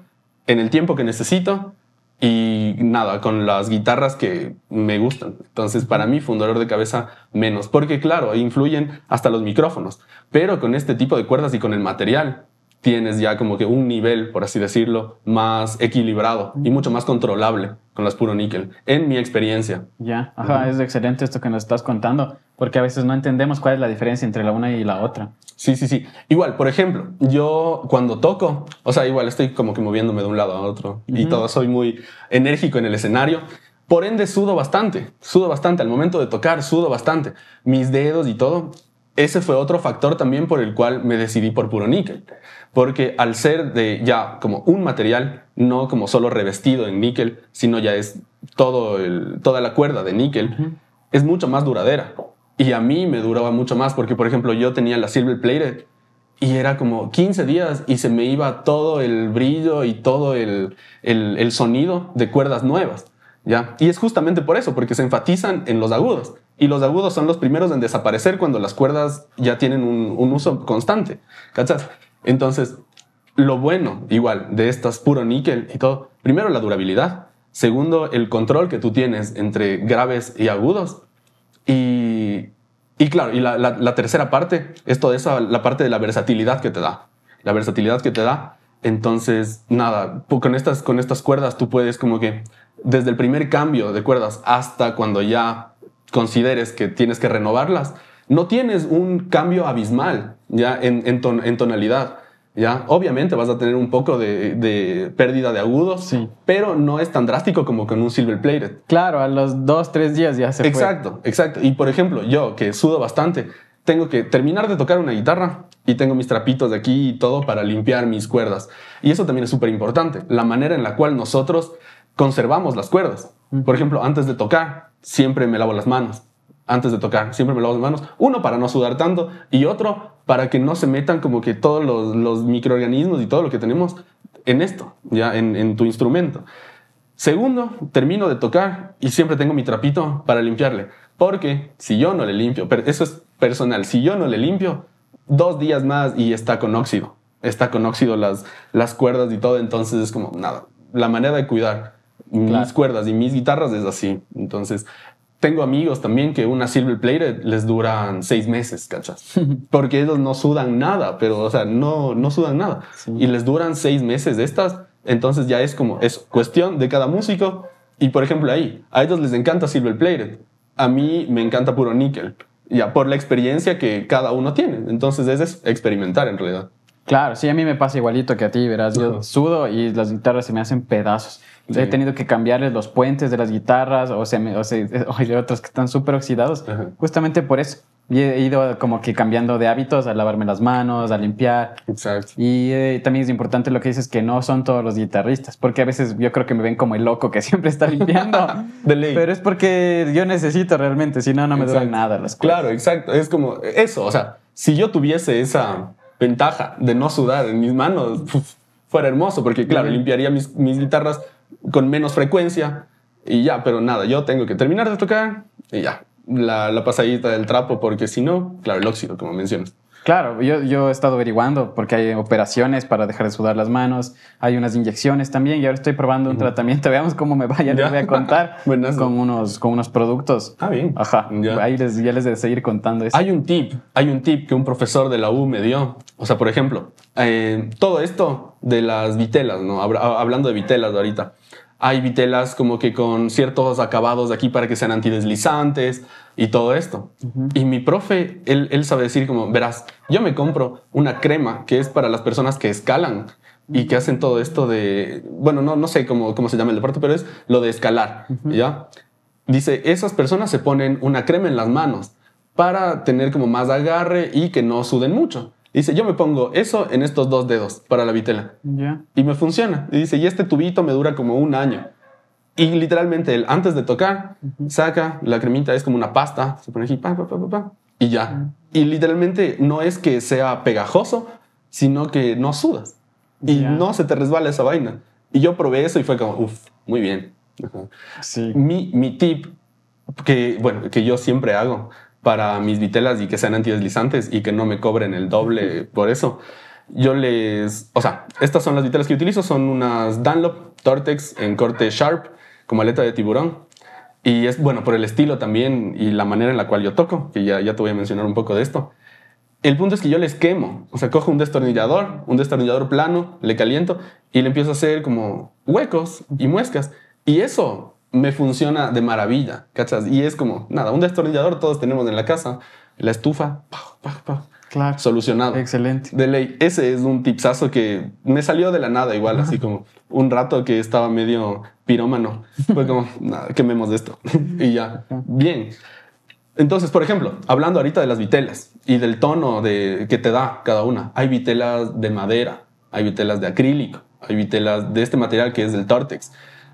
en el tiempo que necesito, y nada, con las guitarras que me gustan. Entonces, para mí fue un dolor de cabeza menos, porque claro, influyen hasta los micrófonos, pero con este tipo de cuerdas y con el material, tienes ya como que un nivel, por así decirlo, más equilibrado y mucho más controlable con las puro níquel, en mi experiencia. Ya, ajá, es excelente esto que nos estás contando, porque a veces no entendemos cuál es la diferencia entre la una y la otra. Sí, sí, sí. Igual, por ejemplo, yo cuando toco, o sea, igual estoy como que moviéndome de un lado a otro y todo, soy muy enérgico en el escenario. Por ende, sudo bastante, sudo bastante. Al momento de tocar, sudo bastante. Mis dedos y todo. Ese fue otro factor también por el cual me decidí por puro níquel porque al ser de ya como un material, no como solo revestido en níquel, sino ya es todo el, toda la cuerda de níquel, es mucho más duradera. Y a mí me duraba mucho más porque, por ejemplo, yo tenía la silver plated y era como 15 días y se me iba todo el brillo y todo el, el, sonido de cuerdas nuevas. ¿ya? Y es justamente por eso, porque se enfatizan en los agudos. Y los agudos son los primeros en desaparecer cuando las cuerdas ya tienen un, uso constante. ¿Cachas? Entonces, lo bueno, igual, de estas puro níquel y todo, primero la durabilidad, segundo el control que tú tienes entre graves y agudos, y, claro, y la, tercera parte es toda esa, la parte de la versatilidad que te da, la versatilidad que te da. Entonces, nada, con estas, con estas cuerdas tú puedes como que desde el primer cambio de cuerdas hasta cuando ya consideres que tienes que renovarlas, no tienes un cambio abismal, ya en, tonalidad. ¿ya? Obviamente vas a tener un poco de, pérdida de agudos, sí. pero no es tan drástico como con un silver plated. Claro, a los dos, tres días ya se Exacto, exacto. Y por ejemplo, yo que sudo bastante, tengo que terminar de tocar una guitarra y tengo mis trapitos de aquí y todo para limpiar mis cuerdas. Y eso también es súper importante, la manera en la cual nosotros conservamos las cuerdas. Mm. Por ejemplo, antes de tocar, siempre me lavo las manos antes de tocar. Siempre me lavo las manos. Uno, para no sudar tanto. Y otro, para que no se metan como que todos los, los microorganismos y todo lo que tenemos en esto, ya en, tu instrumento. Segundo, termino de tocar y siempre tengo mi trapito para limpiarle. Porque si yo no le limpio, pero eso es personal, si yo no le limpio, dos días más y está con óxido. Está con óxido las, las cuerdas y todo. Entonces es como, nada, la manera de cuidar mis cuerdas y mis guitarras es así. Entonces tengo amigos también que una silver player les duran seis meses, ¿cachas? *laughs* Porque ellos no sudan nada, pero, o sea, no, no sudan nada. Y les duran seis meses de estas, entonces ya es como, es cuestión de cada músico. Y, por ejemplo, ahí, a ellos les encanta silver player, A mí me encanta puro níquel, ya por la experiencia que cada uno tiene. Entonces es experimentar en realidad. Claro, sí, a mí me pasa igualito que a ti, verás, yo sudo y las guitarras se me hacen pedazos. He tenido que cambiarles los puentes de las guitarras o, se *laughs* otros que están súper oxidados, justamente por eso. Y he ido como que cambiando de hábitos, a lavarme las manos, a limpiar. Exacto. Y eh, también es importante lo que dices, que no son todos los guitarristas, porque a veces yo creo que me ven como el loco que *laughs* siempre está limpiando. *laughs* de Pero es porque yo necesito realmente, si no, no me dura nada las cosas. Claro, exacto. Es como eso, o sea, si yo tuviese esa ventaja de no sudar en mis manos, fuera hermoso, porque claro, limpiaría mis, mis guitarras con menos frecuencia y ya, pero nada, yo tengo que terminar de tocar y ya, la, pasadita del trapo, porque si no, claro, el óxido, como mencionas. Claro, yo, yo, he estado averiguando porque hay operaciones para dejar de sudar las manos, hay unas inyecciones también y ahora estoy probando un tratamiento, *laughs* veamos cómo me vaya, les voy a contar *laughs* con, unos, con unos productos. Ah, bien. Ajá, ya. les, ya les de seguir contando eso. Hay un tip, hay un tip que un profesor de la U me dio. O sea, por ejemplo, eh, todo esto de las vitelas, ¿no? Hablando de vitelas ahorita. Hay vitelas como que con ciertos acabados de aquí para que sean antideslizantes y todo esto. Y mi profe, él, sabe decir como, verás, yo me compro una crema que es para las personas que escalan y que hacen todo esto de, bueno, no, no sé cómo, cómo se llama el deporte, pero es lo de escalar, ¿ya? Dice, esas personas se ponen una crema en las manos para tener como más agarre y que no suden mucho dice, yo me pongo eso en estos dos dedos para la vitela. Y me funciona. Y dice, y este tubito me dura como un año. Y literalmente, antes de tocar, saca la cremita, es como una pasta, se pone aquí, pa, pa, pa, y ya. Y literalmente no es que sea pegajoso, sino que no sudas. Y no se te resbala esa vaina. Y yo probé eso y fue como, uff, muy bien. Mi, mi tip, que, bueno, que yo siempre hago, para mis vitelas y que sean antideslizantes y que no me cobren el doble por eso. Yo les, o sea, estas son las vitelas que utilizo, son unas Dunlop Tortex en corte sharp, como aleta de tiburón. Y es bueno por el estilo también y la manera en la cual yo toco, que ya, ya te voy a mencionar un poco de esto. El punto es que yo les quemo, o sea, cojo un destornillador, un destornillador plano, le caliento y le empiezo a hacer como huecos y muescas. Y eso me funciona de maravilla, ¿cachas? Y es como, nada, un destornillador todos tenemos en la casa, la estufa, claro. solucionado. Excelente. De ley. Ese es un tipsazo que me salió de la nada igual, así como un rato que estaba medio pirómano. Fue como, *laughs* nada, quememos de esto. y ya, bien. Entonces, por ejemplo, hablando ahorita de las vitelas y del tono de, que te da cada una, hay vitelas de madera, hay vitelas de acrílico, hay vitelas de este material que es del Tortex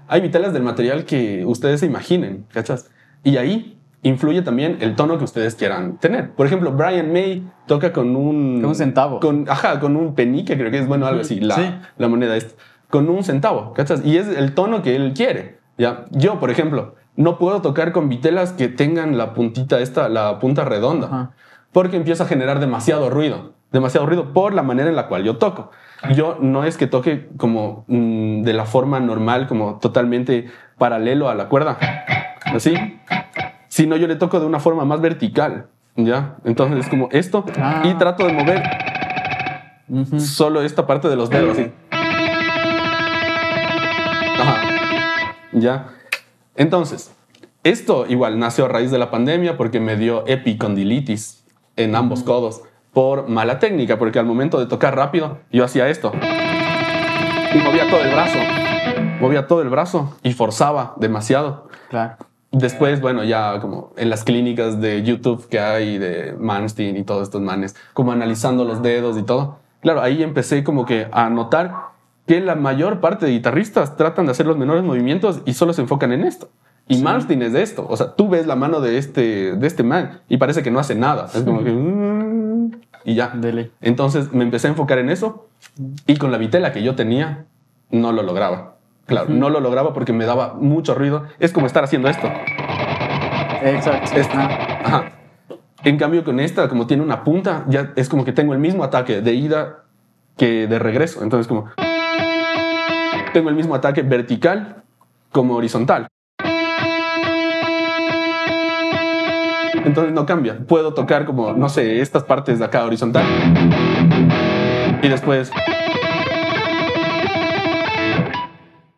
hay vitelas del material que ustedes se imaginen, ¿cachas? Y ahí influye también el tono que ustedes quieran tener. Por ejemplo, Brian May toca con un... Con un centavo. Con, ajá, con un penique, creo que es, bueno, algo así, la, la moneda esta. Con un centavo, ¿cachas? Y es el tono que él quiere, ¿ya? Yo, por ejemplo, no puedo tocar con vitelas que tengan la puntita esta, la punta redonda, porque empieza a generar demasiado ruido, demasiado ruido por la manera en la cual yo toco yo no es que toque como mm, de la forma normal, como totalmente paralelo a la cuerda, así, sino yo le toco de una forma más vertical, ¿ya? Entonces es como esto y ah. trato de mover solo esta parte de los dedos, ¿Ya? Entonces, esto igual nació a raíz de la pandemia porque me dio epicondilitis en ambos codos por mala técnica, porque al momento de tocar rápido yo hacía esto y movía todo el brazo, movía todo el brazo y forzaba demasiado. Claro. Después, bueno, ya como en las clínicas de YouTube que hay de Manstein y todos estos manes, como analizando los dedos y todo. Claro, ahí empecé como que a notar que la mayor parte de guitarristas tratan de hacer los menores movimientos y solo se enfocan en esto. Y sí. Manstein es de esto. O sea, tú ves la mano de este, de este man y parece que no hace nada. Es como que y ya. Dele. Entonces me empecé a enfocar en eso y con la vitela que yo tenía no lo lograba. Claro, no lo lograba porque me daba mucho ruido. Es como estar haciendo esto. Exacto. En cambio con esta, como tiene una punta, ya es como que tengo el mismo ataque de ida que de regreso. Entonces como tengo el mismo ataque vertical como horizontal. Entonces no cambia. Puedo tocar como, no sé, estas partes de acá horizontal. Y después...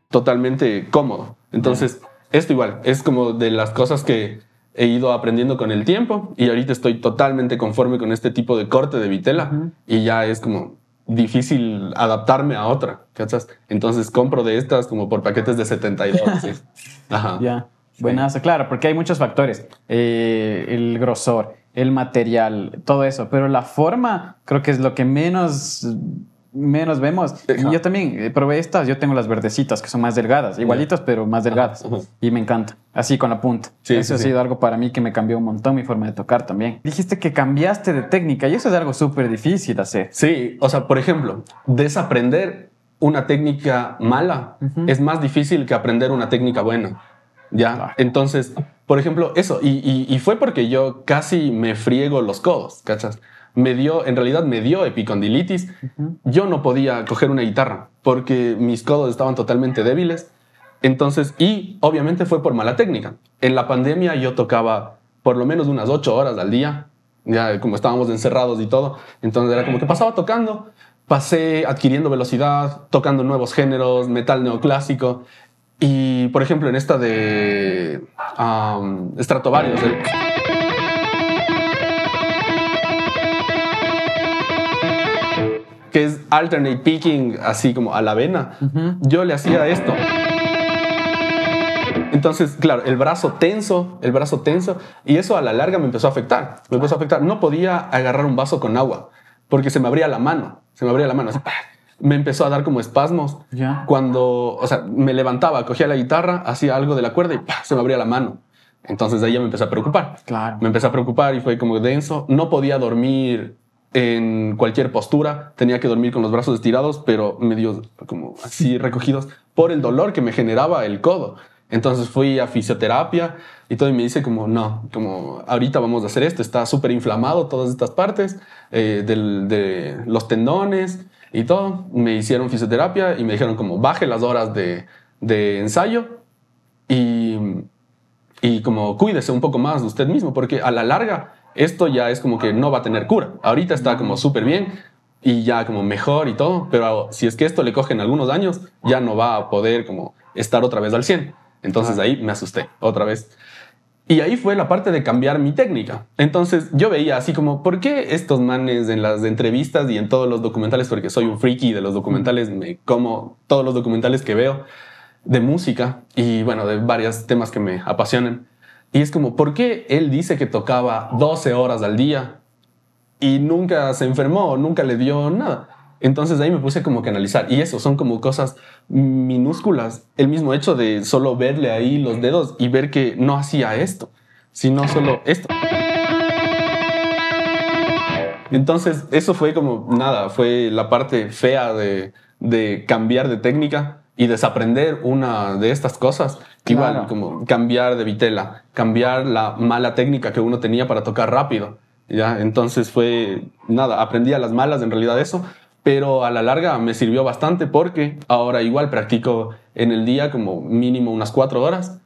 Totalmente cómodo. Entonces, esto igual, es como de las cosas que he ido aprendiendo con el tiempo y ahorita estoy totalmente conforme con este tipo de corte de vitela y ya es como difícil adaptarme a otra, ¿cachas? Entonces compro de estas como por paquetes de 72. ¿sí? *laughs* Ajá. Ya. Buenazo, claro, porque hay muchos factores. Eh, el grosor, el material, todo eso. Pero la forma creo que es lo que menos menos vemos. Yo también eh, probé estas, yo tengo las verdecitas que son más delgadas, igualitas pero más delgadas y me encanta, así con la punta. eso ha sido algo para mí que me cambió un montón mi forma de tocar también. Dijiste que cambiaste de técnica y eso es algo súper difícil hacer. Sí, o sea, por ejemplo, desaprender una técnica mala es más difícil que aprender una técnica buena. Ya, entonces, por ejemplo, eso, y, fue porque yo casi me friego los codos, ¿cachas? me dio, en realidad me dio epicondilitis. Yo no podía coger una guitarra porque mis codos estaban totalmente débiles. Entonces, y obviamente fue por mala técnica. En la pandemia yo tocaba por lo menos unas ocho horas al día, ya como estábamos encerrados y todo. Entonces era como que pasaba tocando, pasé adquiriendo velocidad, tocando nuevos géneros, metal neoclásico. Y por ejemplo, en esta de estrato Stratovarius. ¿eh? que es alternate picking así como a la vena. Yo le hacía esto. Entonces, claro, el brazo tenso, el brazo tenso, y eso a la larga me empezó a afectar. Me empezó a afectar. No podía agarrar un vaso con agua porque se me abría la mano. Se me abría la mano me empezó a dar como espasmos. Ya. Cuando, o sea, me levantaba, cogía la guitarra, hacía algo de la cuerda y se me abría la mano. Entonces de ahí ya me empecé a preocupar. Claro. Me empecé a preocupar y fue como denso. No podía dormir en cualquier postura. Tenía que dormir con los brazos estirados, pero medio como así recogidos por el dolor que me generaba el codo. Entonces fui a fisioterapia y todo y me dice como, no, como ahorita vamos a hacer esto, está súper inflamado todas estas partes eh, del, de los tendones, y todo. Me hicieron fisioterapia y me dijeron como baje las horas de, ensayo y, y como cuídese un poco más de usted mismo, porque a la larga esto ya es como que no va a tener cura. Ahorita está como súper bien y ya como mejor y todo, pero si es que esto le cogen algunos años, ya no va a poder como estar otra vez al 100. Entonces ahí me asusté otra vez. Y ahí fue la parte de cambiar mi técnica. Entonces yo veía así como, ¿por qué estos manes en las entrevistas y en todos los documentales, porque soy un freaky de los documentales, me como todos los documentales que veo de música y bueno, de varios temas que me apasionan. Y es como, ¿por qué él dice que tocaba 12 horas al día y nunca se enfermó, nunca le dio nada? Entonces ahí me puse como que analizar. Y eso, son como cosas minúsculas. El mismo hecho de solo verle ahí los dedos y ver que no hacía esto, sino solo esto. Entonces eso fue como nada, fue la parte fea de, de cambiar de técnica y desaprender una de estas cosas. Igual como cambiar de vitela, cambiar la mala técnica que uno tenía para tocar rápido. ¿ya? Entonces fue, nada, aprendí a las malas en realidad eso, pero a la larga me sirvió bastante porque ahora igual practico en el día como mínimo unas cuatro horas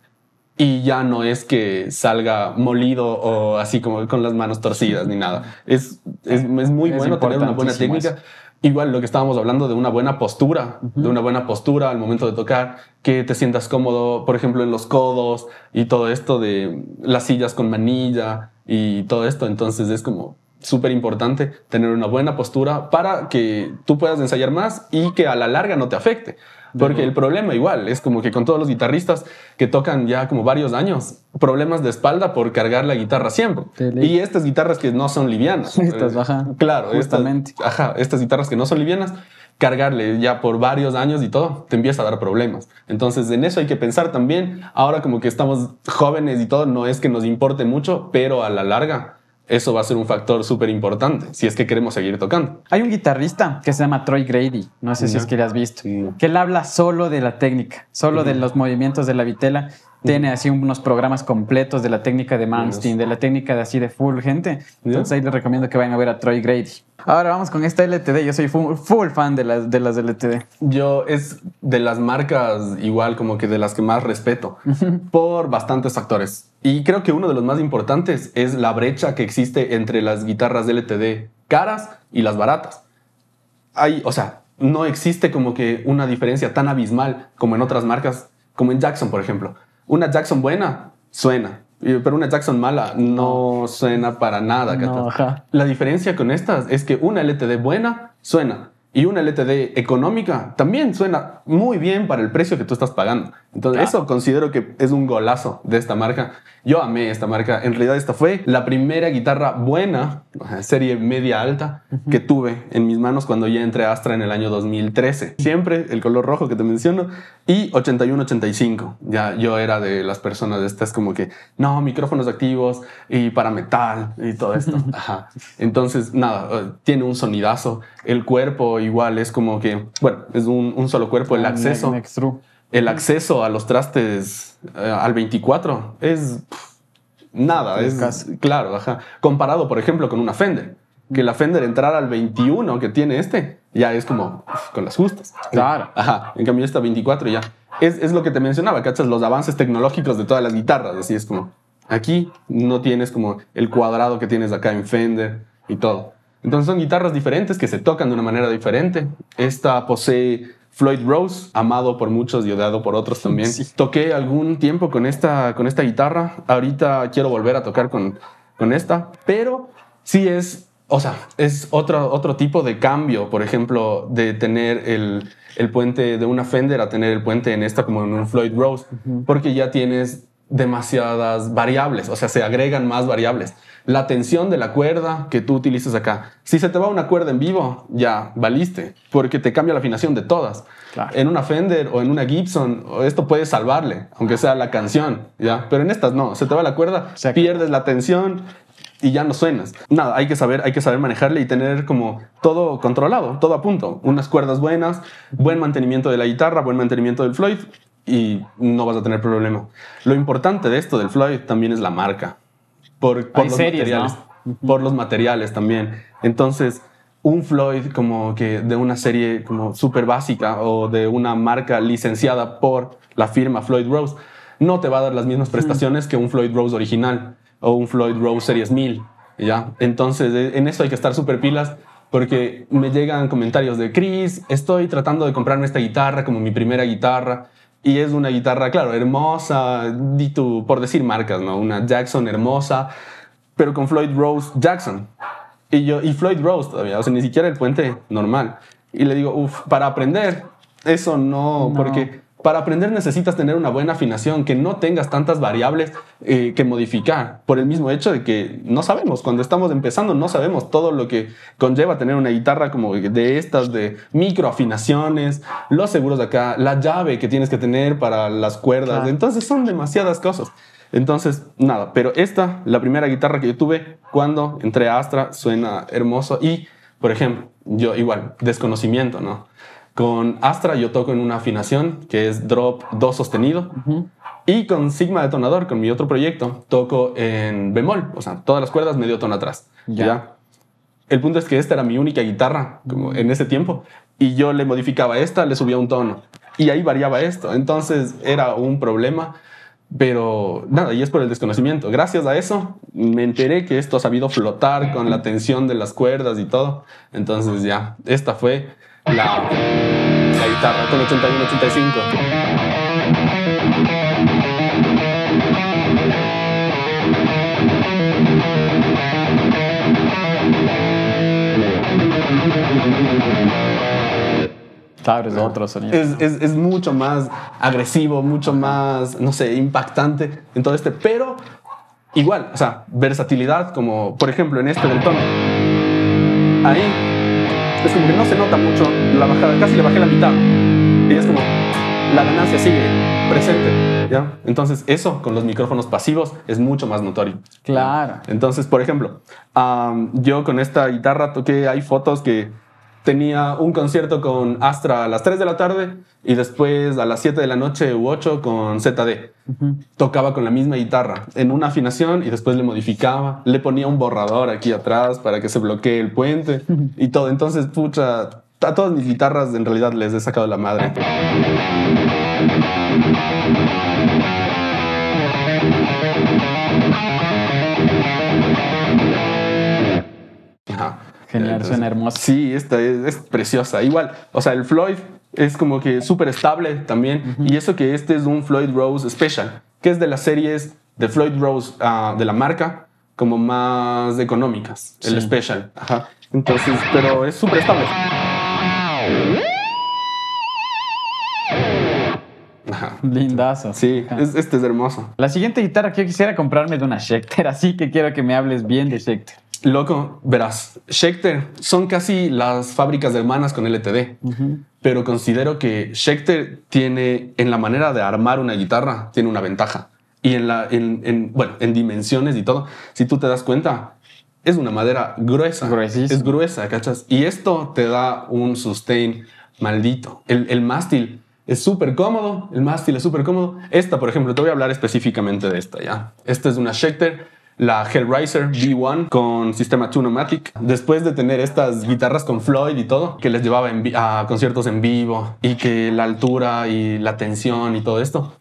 y ya no es que salga molido o así como con las manos torcidas ni nada. Es, es, muy bueno tener una buena técnica. Igual lo que estábamos hablando de una buena postura, de una buena postura al momento de tocar, que te sientas cómodo, por ejemplo, en los codos y todo esto de las sillas con manilla y todo esto. Entonces es como súper importante tener una buena postura para que tú puedas ensayar más y que a la larga no te afecte. Porque el problema igual es como que con todos los guitarristas que tocan ya como varios años, problemas de espalda por cargar la guitarra siempre. Y estas guitarras que no son livianas. *laughs* estas eh, Claro, justamente. ajá, estas guitarras que no son livianas, cargarle ya por varios años y todo, te empieza a dar problemas. Entonces en eso hay que pensar también. Ahora como que estamos jóvenes y todo, no es que nos importe mucho, pero a la larga eso va a ser un factor súper importante si es que queremos seguir tocando. Hay un guitarrista que se llama Troy Grady, no sé si os es que le has visto, que él habla solo de la técnica, solo de los movimientos de la vitela tiene así unos programas completos de la técnica de Manstein, de la técnica de así de full gente. Entonces ahí les recomiendo que vayan a ver a Troy Grady. Ahora vamos con esta LTD. Yo soy full, full fan de las, de las LTD. Yo es de las marcas igual como que de las que más respeto por bastantes factores. Y creo que uno de los más importantes es la brecha que existe entre las guitarras LTD caras y las baratas. Hay, o sea, no existe como que una diferencia tan abismal como en otras marcas, como en Jackson, por ejemplo una Jackson buena suena, pero una Jackson mala no suena para nada. la diferencia con estas es que una LTD buena suena y una LTD económica también suena muy bien para el precio que tú estás pagando. Entonces, eso considero que es un golazo de esta marca. Yo amé esta marca. En realidad, esta fue la primera guitarra buena serie media alta que tuve en mis manos cuando ya entré a Astra en el año 2013. Siempre el color rojo que te menciono y 85 Ya yo era de las personas de estas como que, no, micrófonos activos y para metal y todo esto. *laughs* Entonces, nada, eh, tiene un sonidazo. El cuerpo igual es como que, bueno, es un, solo cuerpo, el acceso. El acceso a los trastes eh, al 24 es nada. Es, claro, ajá. Comparado, por ejemplo, con una Fender. Que la Fender entrara al 21 que tiene este, ya es como con las justas. Claro. Ajá. En cambio, esta 24 ya. Es, es lo que te mencionaba, ¿cachas? Los avances tecnológicos de todas las guitarras. Así es como, aquí no tienes como el cuadrado que tienes acá en Fender y todo. Entonces son guitarras diferentes que se tocan de una manera diferente. Esta posee Floyd Rose, amado por muchos y odiado por otros *laughs* también. Toqué algún tiempo con esta, con esta guitarra. Ahorita quiero volver a tocar con, con esta, pero sí es, o sea, es otro, otro tipo de cambio, por ejemplo, de tener el, el puente de una Fender a tener el puente en esta como en un Floyd Rose, porque ya tienes demasiadas variables, o sea, se agregan más variables. La tensión de la cuerda que tú utilizas acá. Si se te va una cuerda en vivo, ya valiste, porque te cambia la afinación de todas. En una Fender o en una Gibson, esto puede salvarle, aunque sea la canción, ¿ya? Pero en estas no, se te va la cuerda, pierdes la tensión, y ya no suenas. Nada, hay que saber, hay que saber manejarle y tener como todo controlado, todo a punto. Unas cuerdas buenas, buen mantenimiento de la guitarra, buen mantenimiento del Floyd, y no vas a tener problema. Lo importante de esto del Floyd también es la marca. Por, por los materiales. Por los materiales también. Entonces, un Floyd como que de una serie como súper básica o de una marca licenciada por la firma Floyd Rose no te va a dar las mismas prestaciones que un Floyd Rose original o un Floyd Rose Series 1000. ¿ya? Entonces, e, en eso hay que estar súper pilas porque me llegan comentarios de Chris, estoy tratando de comprarme esta guitarra como mi primera guitarra y es una guitarra, claro, hermosa, por decir marcas, ¿no? Una Jackson hermosa, pero con Floyd Rose Jackson. Y, yo, y Floyd Rose todavía, o sea, ni siquiera el puente normal. Y le digo, uff, para aprender, eso no. porque para aprender necesitas tener una buena afinación, que no tengas tantas variables eh, que modificar, por el mismo hecho de que no sabemos, cuando estamos empezando no sabemos todo lo que conlleva tener una guitarra como de estas, de microafinaciones, los seguros de acá, la llave que tienes que tener para las cuerdas, entonces son demasiadas cosas. Entonces, nada, pero esta, la primera guitarra que yo tuve cuando entré a Astra, suena hermoso y, por ejemplo, yo igual, desconocimiento, ¿no? Con Astra yo toco en una afinación que es drop do sostenido. Y con Sigma detonador, con mi otro proyecto, toco en bemol, o sea, todas las cuerdas medio tono atrás. Ya. El punto es que esta era mi única guitarra como en ese tiempo y yo le modificaba esta, le subía un tono y ahí variaba esto. Entonces era un problema, pero nada, y es por el desconocimiento. Gracias a eso me enteré que esto ha sabido flotar con la tensión de las cuerdas y todo. Entonces ya, esta fue la, guitarra con 81-85. otro sonido. Es, es, mucho más agresivo, mucho más, no sé, impactante en todo este, pero igual, o sea, versatilidad, como por ejemplo en este del tono. Ahí es como que no se nota mucho la bajada, casi le bajé la mitad. Y es como, la ganancia sigue presente. ¿ya? Entonces, eso con los micrófonos pasivos es mucho más notorio. Claro. Entonces, por ejemplo, yo con esta guitarra toqué, hay fotos que tenía un concierto con Astra a las 3 de la tarde y después a las 7 de la noche u 8 con ZD. Tocaba con la misma guitarra en una afinación y después le modificaba, le ponía un borrador aquí atrás para que se bloquee el puente y todo. Entonces, pucha, a todas mis guitarras en realidad les he sacado la madre. Genial, suena hermoso. Sí, esta es, preciosa. Igual, o sea, el Floyd es como que súper estable también. Y eso que este es un Floyd Rose Special, que es de las series de Floyd Rose ah, de la marca, como más económicas, el Special. Ajá. Entonces, pero es súper estable. Lindazo. Sí, este es hermoso. La siguiente guitarra que yo quisiera comprarme de una Schecter, así que quiero que me hables bien de Schecter. Loco, verás, Schecter son casi las fábricas de hermanas con LTD, pero considero que Schecter tiene, en la manera de armar una guitarra, tiene una ventaja. Y en, la, en, en, bueno, en dimensiones y todo, si tú te das cuenta, es una madera gruesa. Es gruesa, ¿cachas? Y esto te da un sustain maldito. El, el mástil es súper cómodo, el mástil es súper cómodo. Esta, por ejemplo, te voy a hablar específicamente de esta, ¿ya? Esta es una Schecter la Hellraiser V1 con sistema tunematic, Después de tener estas guitarras con Floyd y todo, que les llevaba a conciertos en vivo y que la altura y la tensión y todo esto,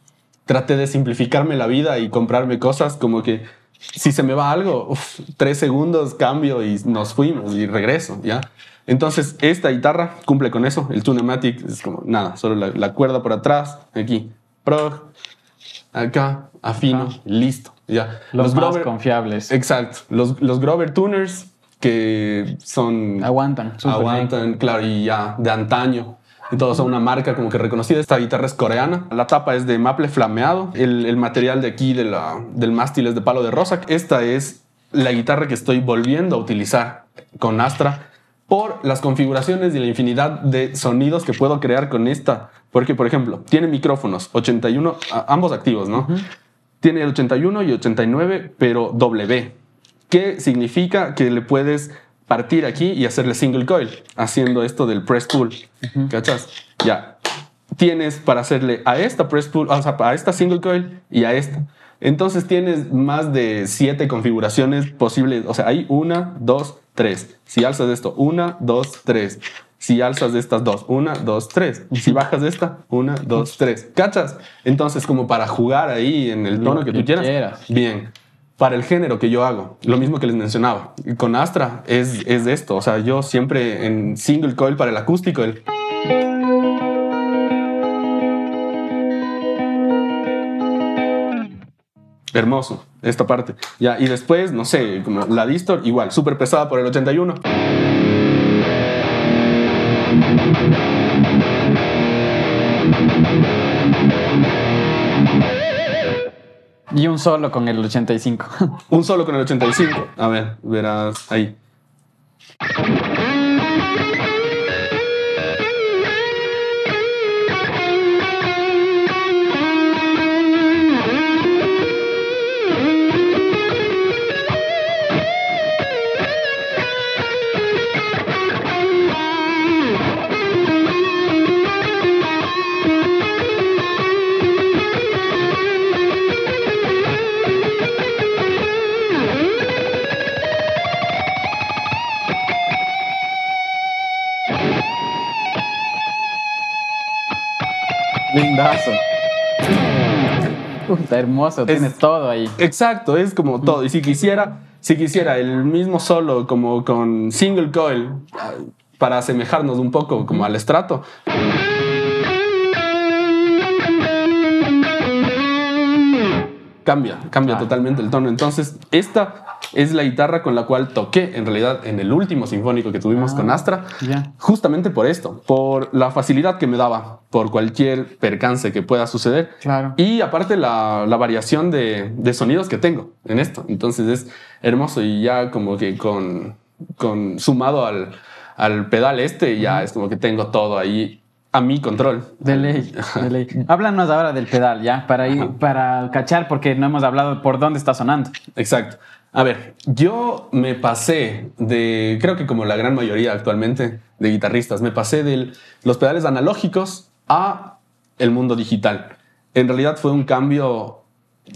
traté de simplificarme la vida y comprarme cosas como que si se me va algo, tres segundos cambio y nos fuimos y regreso, ¿ya? Entonces, esta guitarra cumple con eso. El Tunematic es como nada, solo la, la cuerda por atrás, aquí, prog, acá, afino, listo. Ya. Los, más Grover, confiables. Exacto. Los, los, Grover Tuners que son... Aguantan. Aguantan, claro, y ya, de antaño. Y todos son una marca como que reconocida. Esta guitarra es coreana. La tapa es de maple flameado. El, material de aquí de la, del mástil es de palo de rosa. Esta es la guitarra que estoy volviendo a utilizar con Astra por las configuraciones y la infinidad de sonidos que puedo crear con esta. Porque, por ejemplo, tiene micrófonos 81, ambos activos, ¿no? Tiene el 81 y 89, pero W. ¿Qué significa que le puedes partir aquí y hacerle single coil, haciendo esto del press pull? ¿Cachas? Ya. Tienes para hacerle a esta press pull, o sea, a esta single coil y a esta. Entonces tienes más de siete configuraciones posibles. O sea, hay una, dos, tres Si alzas esto, una, dos, tres Si alzas de estas dos, una, dos, tres. Si bajas de esta, una, dos, tres. ¿Cachas? Entonces, como para jugar ahí en el tono que, tú quieras. Bien. Para el género que yo hago, lo mismo que les mencionaba, con Astra es, es esto. O sea, yo siempre en single coil para el acústico, el... Hermoso, esta parte. Ya, y después, no sé, la distor, igual, súper pesada por el 81. Y un solo con el 85. un solo con el 85. A ver, verás ahí. está hermoso, tienes todo ahí. Exacto, es como todo. Y si quisiera, si quisiera el mismo solo como con single coil ah, para asemejarnos un poco como al estrato. Cambia, cambia ah. totalmente el tono. Entonces, esta es la guitarra con la cual toqué en realidad en el último sinfónico que tuvimos ah, con Astra, justamente por esto, por la facilidad que me daba, por cualquier percance que pueda suceder. Y aparte la, variación de, sonidos que tengo en esto. Entonces es hermoso y ya como que con, con sumado al, pedal este, ya es como que tengo todo ahí a mi control. De ley, de ley. *laughs* Háblanos ahora del pedal, ¿ya? Para, ir, para cachar, porque no hemos hablado por dónde está sonando. Exacto. A ver, yo me pasé de, creo que como la gran mayoría actualmente de guitarristas, me pasé de los pedales analógicos a el mundo digital. En realidad fue un cambio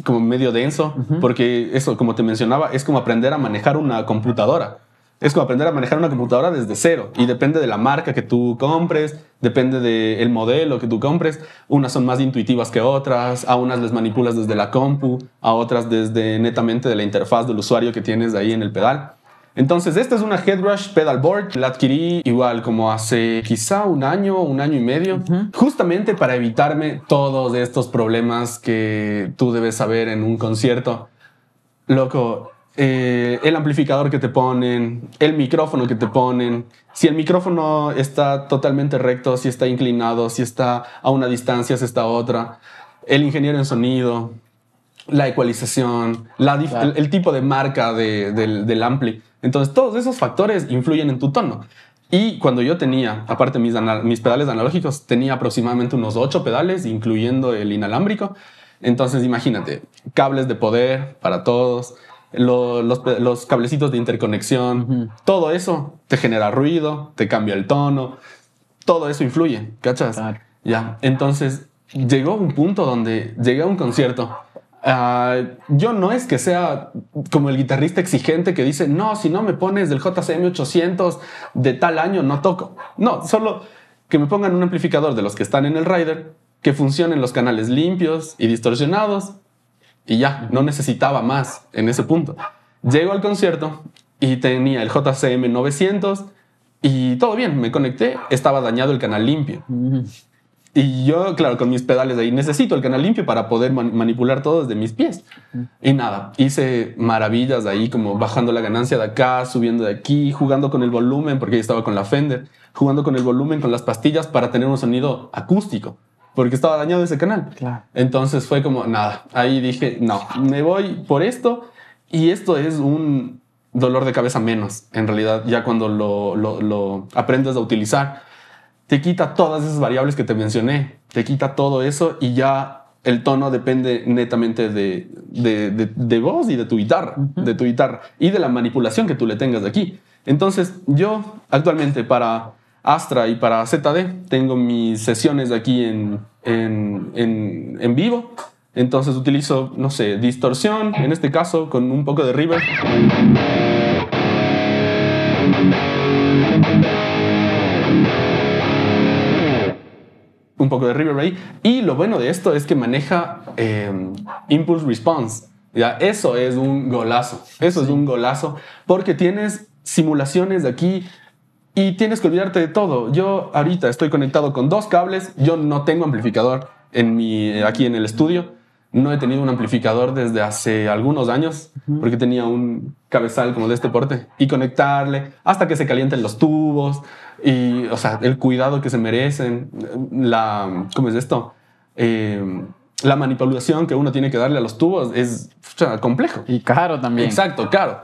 como medio denso, porque eso, como te mencionaba, es como aprender a manejar una computadora. Es como aprender a manejar una computadora desde cero y depende de la marca que tú compres, depende del modelo que tú compres. Unas son más intuitivas que otras, a unas les manipulas desde la compu, a otras desde netamente de la interfaz del usuario que tienes ahí en el pedal. Entonces, esta es una Headrush Pedalboard. La adquirí igual como hace quizá un año, un año y medio, justamente para evitarme todos estos problemas que tú debes saber en un concierto. Loco, eh, el amplificador que te ponen, el micrófono que te ponen, si el micrófono está totalmente recto, si está inclinado, si está a una distancia, si está a otra, el ingeniero en sonido, la ecualización, el, tipo de marca del, ampli. Entonces, todos esos factores influyen en tu tono. Y cuando yo tenía, aparte mis, mis pedales analógicos, tenía aproximadamente unos 8 pedales, incluyendo el inalámbrico. Entonces, imagínate, cables de poder para todos, los, los, cablecitos de interconexión, todo eso te genera ruido, te cambia el tono, todo eso influye, ¿cachas? Ya, entonces llegó un punto donde llegué a un concierto. Ah, yo no es que sea como el guitarrista exigente que dice, no, si no me pones del JCM 800 de tal año, no toco. No, solo que me pongan un amplificador de los que están en el rider, que funcionen los canales limpios y distorsionados y ya, no necesitaba más en ese punto. Llego al concierto y tenía el JCM 900 y todo bien, me conecté, estaba dañado el canal limpio. Y yo, claro, con mis pedales de ahí necesito el canal limpio para poder manipular todo desde mis pies. Y nada, hice maravillas de ahí, como bajando la ganancia de acá, subiendo de aquí, jugando con el volumen, porque yo estaba con la Fender, jugando con el volumen, con las pastillas para tener un sonido acústico porque estaba dañado ese canal. Claro. Entonces fue como, nada, ahí dije, no, me voy por esto y esto es un dolor de cabeza menos, en realidad, ya cuando lo, aprendes a utilizar, te quita todas esas variables que te mencioné, te quita todo eso y ya el tono depende netamente de, de, vos y de tu guitarra, de tu guitarra y de la manipulación que tú le tengas de aquí. Entonces, yo actualmente para Astra y para ZD. Tengo mis sesiones aquí en, vivo. Entonces utilizo, no sé, distorsión, en este caso con un poco de river, Un poco de river ahí. Y lo bueno de esto es que maneja em, impulse response. Ya, eso es un golazo. Eso es un golazo porque tienes simulaciones de aquí y tienes que olvidarte de todo. Yo ahorita estoy conectado con dos cables, yo no tengo amplificador en mi, aquí en el estudio. No he tenido un amplificador desde hace algunos años porque tenía un cabezal como de este porte y conectarle hasta que se calienten los tubos y, o sea, el cuidado que se merecen, la, ¿cómo es esto? Eh, la manipulación que uno tiene que darle a los tubos es complejo. Y caro también. Exacto, caro.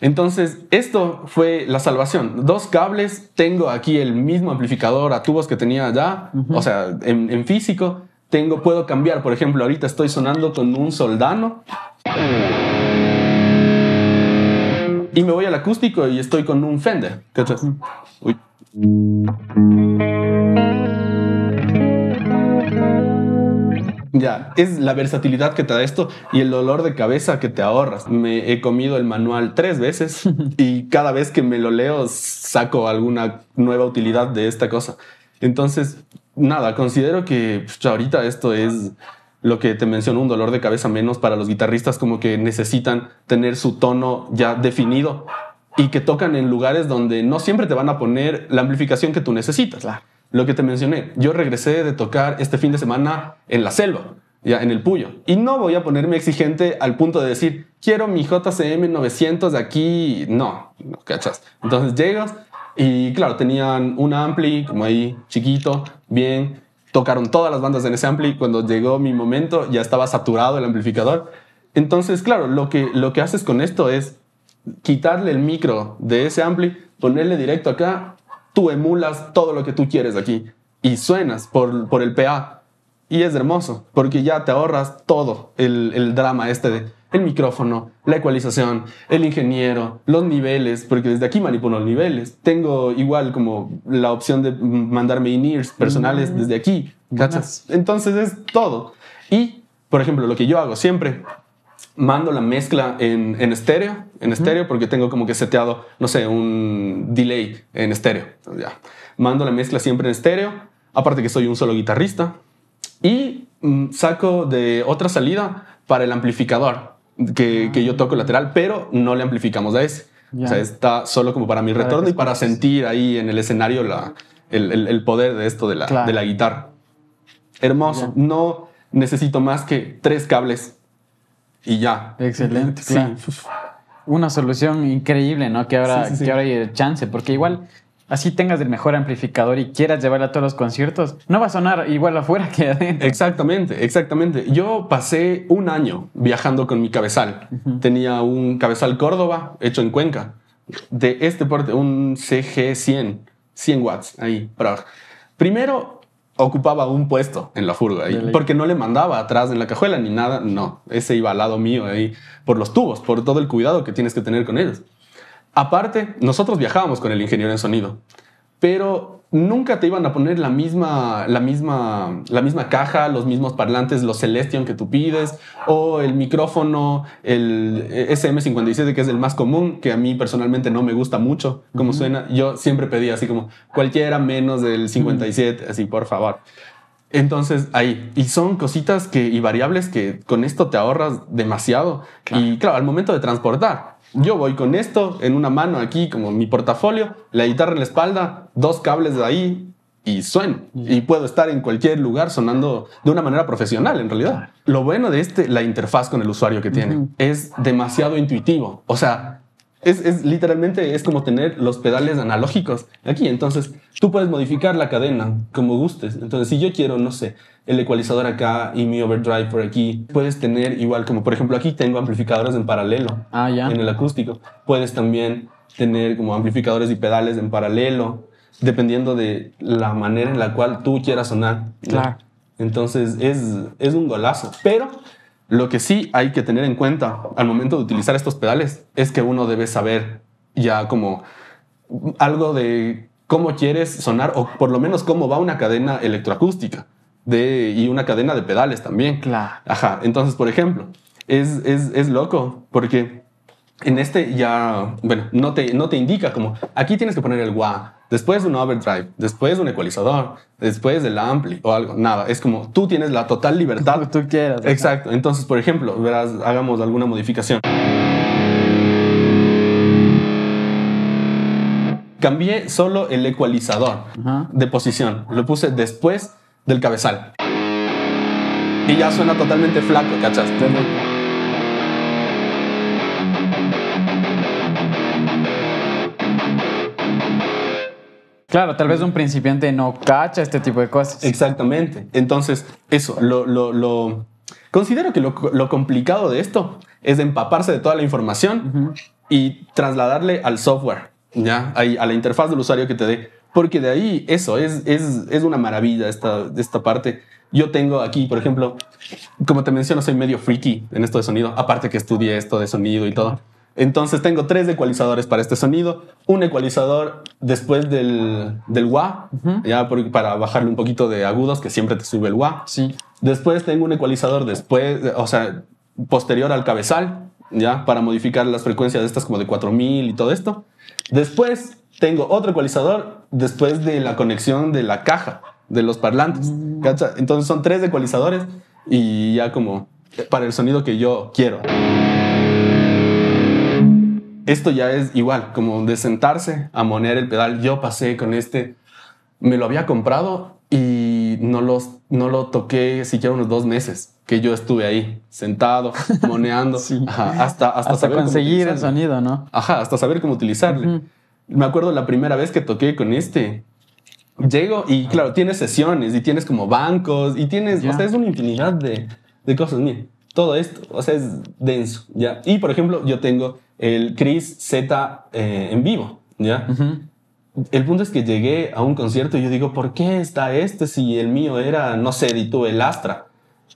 Entonces, esto fue la salvación. Dos cables, tengo aquí el mismo amplificador a tubos que tenía ya, o sea, en, físico. Tengo, puedo cambiar, por ejemplo, ahorita estoy sonando con un soldano. Y me voy al acústico y estoy con un Fender. Ya, es la versatilidad que te da esto y el dolor de cabeza que te ahorras. Me he comido el manual tres veces *laughs* y cada vez que me lo leo saco alguna nueva utilidad de esta cosa. Entonces, nada, considero que pues, ahorita esto es lo que te menciono, un dolor de cabeza menos para los guitarristas como que necesitan tener su tono ya definido y que tocan en lugares donde no siempre te van a poner la amplificación que tú necesitas. la. Lo que te mencioné, yo regresé de tocar este fin de semana en la selva, ya en el Puyo, y no voy a ponerme exigente al punto de decir, quiero mi JCM 900 de aquí, no, no cachas. Entonces llegas y claro, tenían un ampli como ahí chiquito, bien, tocaron todas las bandas en ese ampli, cuando llegó mi momento ya estaba saturado el amplificador. Entonces, claro, lo que, lo que haces con esto es quitarle el micro de ese ampli, ponerle directo acá tú emulas todo lo que tú quieres aquí y suenas por, por el PA. Y es hermoso, porque ya te ahorras todo el, drama este de el micrófono, la ecualización, el ingeniero, los niveles, porque desde aquí manipulo los niveles. Tengo igual como la opción de mandarme in-ears personales mm. desde aquí. ¿cachas? Entonces es todo. Y, por ejemplo, lo que yo hago siempre mando la mezcla en, estéreo, en estéreo, porque tengo como que seteado, no sé, un delay en estéreo. Ya. Mando la mezcla siempre en estéreo, aparte que soy un solo guitarrista. Y mm, saco de otra salida para el amplificador que, ah. que, yo toco lateral, pero no le amplificamos a ese. O sea, está solo como para mi retorno y para sentir ahí en el escenario la, el, el, poder de esto de la, de la guitarra. Hermoso. No necesito más que tres cables y ya. Excelente, Sí. Una solución increíble, ¿no? Que ahora, que ahora hay chance, porque igual así tengas el mejor amplificador y quieras llevarlo a todos los conciertos, no va a sonar igual afuera que adentro. Exactamente, exactamente. Yo pasé un año viajando con mi cabezal. Tenía un cabezal Córdoba hecho en Cuenca, de este porte, un CG100, 100 watts, ahí, para Primero, ocupaba un puesto en la furga porque no le mandaba atrás en la cajuela ni nada, no, ese iba al lado mío ahí, por los tubos, por todo el cuidado que tienes que tener con ellos. Aparte, nosotros viajábamos con el ingeniero en sonido, pero nunca te iban a poner la misma, la misma, la misma caja, los mismos parlantes, los Celestion que tú pides, o el micrófono, el SM57, que es el más común, que a mí personalmente no me gusta mucho como suena. Yo siempre pedía así como cualquiera menos del 57, así por favor. Entonces ahí, y son cositas que, y variables que con esto te ahorras demasiado. Y claro, al momento de transportar, yo voy con esto en una mano aquí, como mi portafolio, la guitarra en la espalda, dos cables de ahí y sueno. Y puedo estar en cualquier lugar sonando de una manera profesional, en realidad. Lo bueno de este, la interfaz con el usuario que tiene, es demasiado intuitivo. O sea, es, es, literalmente es como tener los pedales analógicos aquí. Entonces, tú puedes modificar la cadena como gustes. Entonces, si yo quiero, no sé, el ecualizador acá y mi overdrive por aquí, puedes tener igual como, por ejemplo, aquí tengo amplificadores en paralelo ah, en el acústico. Puedes también tener como amplificadores y pedales en paralelo, dependiendo de la manera en la cual tú quieras sonar. Claro. Entonces, es, es un golazo. Pero lo que sí hay que tener en cuenta al momento de utilizar estos pedales es que uno debe saber ya como algo de cómo quieres sonar o por lo menos cómo va una cadena electroacústica de, y una cadena de pedales también. Claro. Ajá. Entonces, por ejemplo, es, es loco porque en este ya, bueno, no te, no te indica como aquí tienes que poner el wah, después un overdrive, después un ecualizador, después el ampli o algo, nada. Es como tú tienes la total libertad. que tú quieras. Exacto. Entonces, por ejemplo, verás, hagamos alguna modificación. Cambié solo el ecualizador de posición. Lo puse después del cabezal. Y ya suena totalmente flaco, ¿cachas? Claro, tal vez un principiante no cacha este tipo de cosas. Exactamente. Entonces, eso, lo, considero que lo, complicado de esto es empaparse de toda la información y trasladarle al software, ¿ya? a la interfaz del usuario que te dé. Porque de ahí, eso, es, una maravilla esta, esta parte. Yo tengo aquí, por ejemplo, como te menciono, soy medio freaky en esto de sonido, aparte que estudié esto de sonido y todo. Entonces tengo tres ecualizadores para este sonido, un ecualizador después del, del wah, ya para bajarle un poquito de agudos, que siempre te sube el wah. Sí. Después tengo un ecualizador después, o sea, posterior al cabezal, ya, para modificar las frecuencias de estas como de 4000 y todo esto. Después tengo otro ecualizador después de la conexión de la caja de los parlantes. Mm. Entonces son tres ecualizadores y ya como eh, para el sonido que yo quiero esto ya es igual, como de sentarse a monear el pedal. Yo pasé con este, me lo había comprado y no, los, no lo toqué siquiera unos dos meses que yo estuve ahí, sentado, *laughs* moneando, hasta, hasta, hasta conseguir el sonido, ¿no? Ajá, hasta saber cómo utilizarlo. Me acuerdo la primera vez que toqué con este. Llego y ah. claro, tienes sesiones y tienes como bancos y tienes, o sea, es una infinidad de, de cosas. Mira, todo esto, o sea, es denso, ¿ya? Y por ejemplo, yo tengo el Chris Z eh, en vivo, ¿ya? El punto es que llegué a un concierto y yo digo, ¿por qué está este si el mío era, no sé, editó el Astra?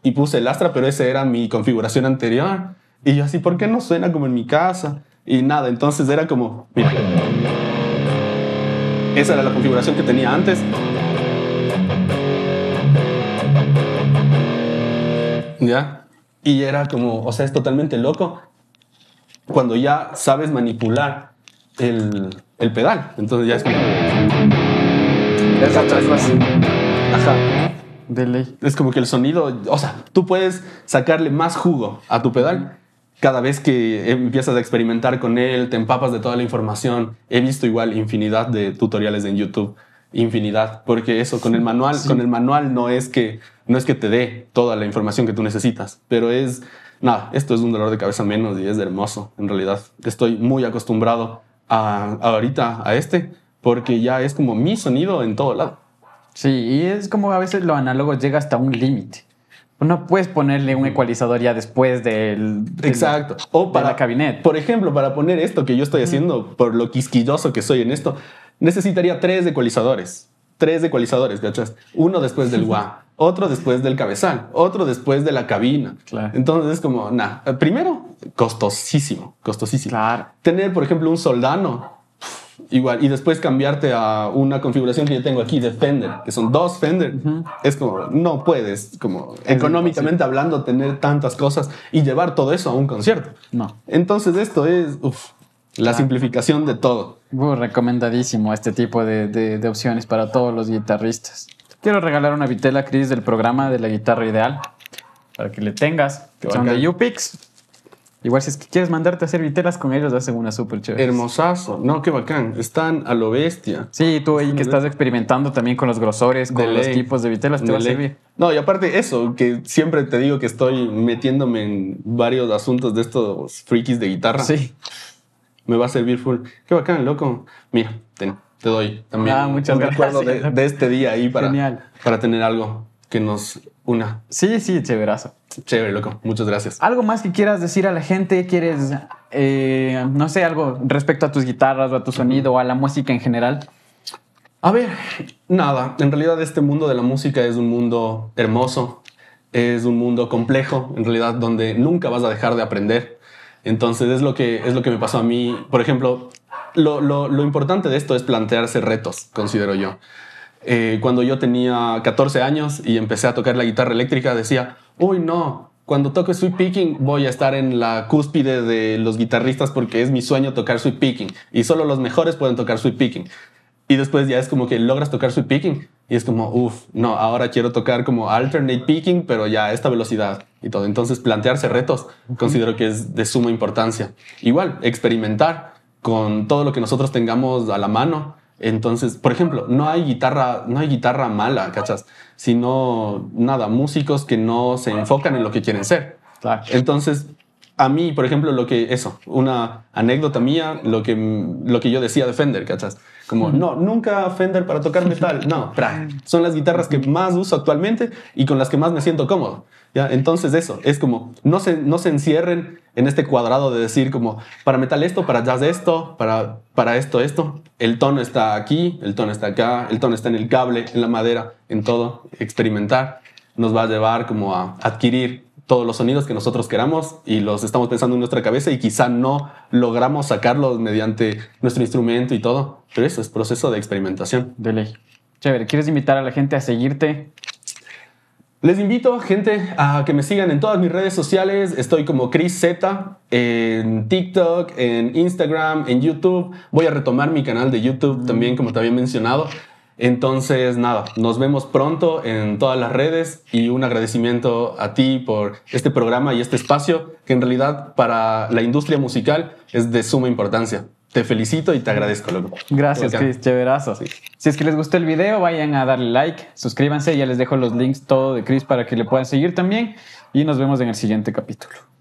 Y puse el Astra, pero esa era mi configuración anterior. Y yo así, ¿por qué no suena como en mi casa? Y nada, entonces era como, mira. Esa era la configuración que tenía antes. ¿Ya? Y era como, o sea, es totalmente loco cuando ya sabes manipular el, pedal. Entonces ya es como... Es como que el sonido, o sea, tú puedes sacarle más jugo a tu pedal cada vez que empiezas a experimentar con él, te empapas de toda la información. He visto igual infinidad de tutoriales en YouTube, infinidad, porque eso con el manual, con el manual no es que no es que te dé toda la información que tú necesitas, pero es, nada, esto es un dolor de cabeza menos y es hermoso, en realidad. Estoy muy acostumbrado a, ahorita a este, porque ya es como mi sonido en todo lado. Sí, y es como a veces lo análogo llega hasta un límite. No puedes ponerle un ecualizador ya después del. Exacto. O para. De cabinet. Por ejemplo, para poner esto que yo estoy haciendo, por lo quisquilloso que soy en esto, necesitaría tres ecualizadores. Tres ecualizadores, ¿cachas? Uno después del wah, *laughs* otro después del cabezal, otro después de la cabina. Entonces es como, nada, primero, costosísimo, costosísimo. Tener, por ejemplo, un soldano, igual, y después cambiarte a una configuración que yo tengo aquí de Fender, que son dos Fender, es como, no puedes, como económicamente hablando, tener tantas cosas y llevar todo eso a un concierto. No. Entonces esto es, la simplificación de todo. Uh, recomendadísimo este tipo de opciones para todos los guitarristas. Quiero regalar una vitela Cris del programa de la guitarra ideal para que le tengas. Que son de Igual si es que quieres mandarte a hacer vitelas con ellos, hacen una súper chévere. Hermosazo. No, qué bacán. Están a lo bestia. Sí, tú ahí que estás experimentando también con los grosores, con los tipos de vitelas, te va a servir. No, y aparte eso, que siempre te digo que estoy metiéndome en varios asuntos de estos frikis de guitarra. Sí. Me va a servir full. Qué bacán, loco. Mira, ten te doy también ah, muchas un recuerdo de, este día ahí para, para tener algo que nos una. Sí, sí, chéverazo. Chévere, loco. Muchas gracias. ¿Algo más que quieras decir a la gente? ¿Quieres, eh, no sé, algo respecto a tus guitarras o a tu sonido o a la música en general? A ver, nada. En realidad este mundo de la música es un mundo hermoso. Es un mundo complejo, en realidad, donde nunca vas a dejar de aprender. Entonces es lo que, es lo que me pasó a mí. Por ejemplo, lo, lo, importante de esto es plantearse retos, considero yo. Eh, cuando yo tenía 14 años y empecé a tocar la guitarra eléctrica, decía, uy, no, cuando toque sweep picking voy a estar en la cúspide de los guitarristas porque es mi sueño tocar sweep picking y solo los mejores pueden tocar sweep picking. Y después ya es como que logras tocar sweep picking y es como, uff, no, ahora quiero tocar como alternate picking, pero ya a esta velocidad y todo. Entonces plantearse retos considero que es de suma importancia. Igual, experimentar con todo lo que nosotros tengamos a la mano. Entonces, por ejemplo, no hay guitarra, no hay guitarra mala, ¿cachas? Sino nada, músicos que no se enfocan en lo que quieren ser. Entonces, a mí, por ejemplo, lo que, eso, una anécdota mía, lo que, lo que yo decía de Fender, ¿cachas? Como, no, nunca Fender para tocar metal, no, son las guitarras que más uso actualmente y con las que más me siento cómodo. ¿Ya? Entonces eso, es como, no se, no se encierren en este cuadrado de decir como, para metal esto, para jazz esto, para, para esto, esto, el tono está aquí, el tono está acá, el tono está en el cable, en la madera, en todo, experimentar nos va a llevar como a adquirir todos los sonidos que nosotros queramos y los estamos pensando en nuestra cabeza y quizá no logramos sacarlos mediante nuestro instrumento y todo. Pero eso es proceso de experimentación. De ley. Chévere, ¿quieres invitar a la gente a seguirte? Les invito, gente, a que me sigan en todas mis redes sociales. Estoy como Chris Z en TikTok, en Instagram, en YouTube. Voy a retomar mi canal de YouTube también, como te había mencionado. Entonces, nada, nos vemos pronto en todas las redes y un agradecimiento a ti por este programa y este espacio que en realidad para la industria musical es de suma importancia. Te felicito y te agradezco, Gracias, Chris. Chéverazo. Si es que les gustó el video, vayan a darle like, suscríbanse. Ya les dejo los links todo de Chris para que le puedan seguir también. Y nos vemos en el siguiente capítulo.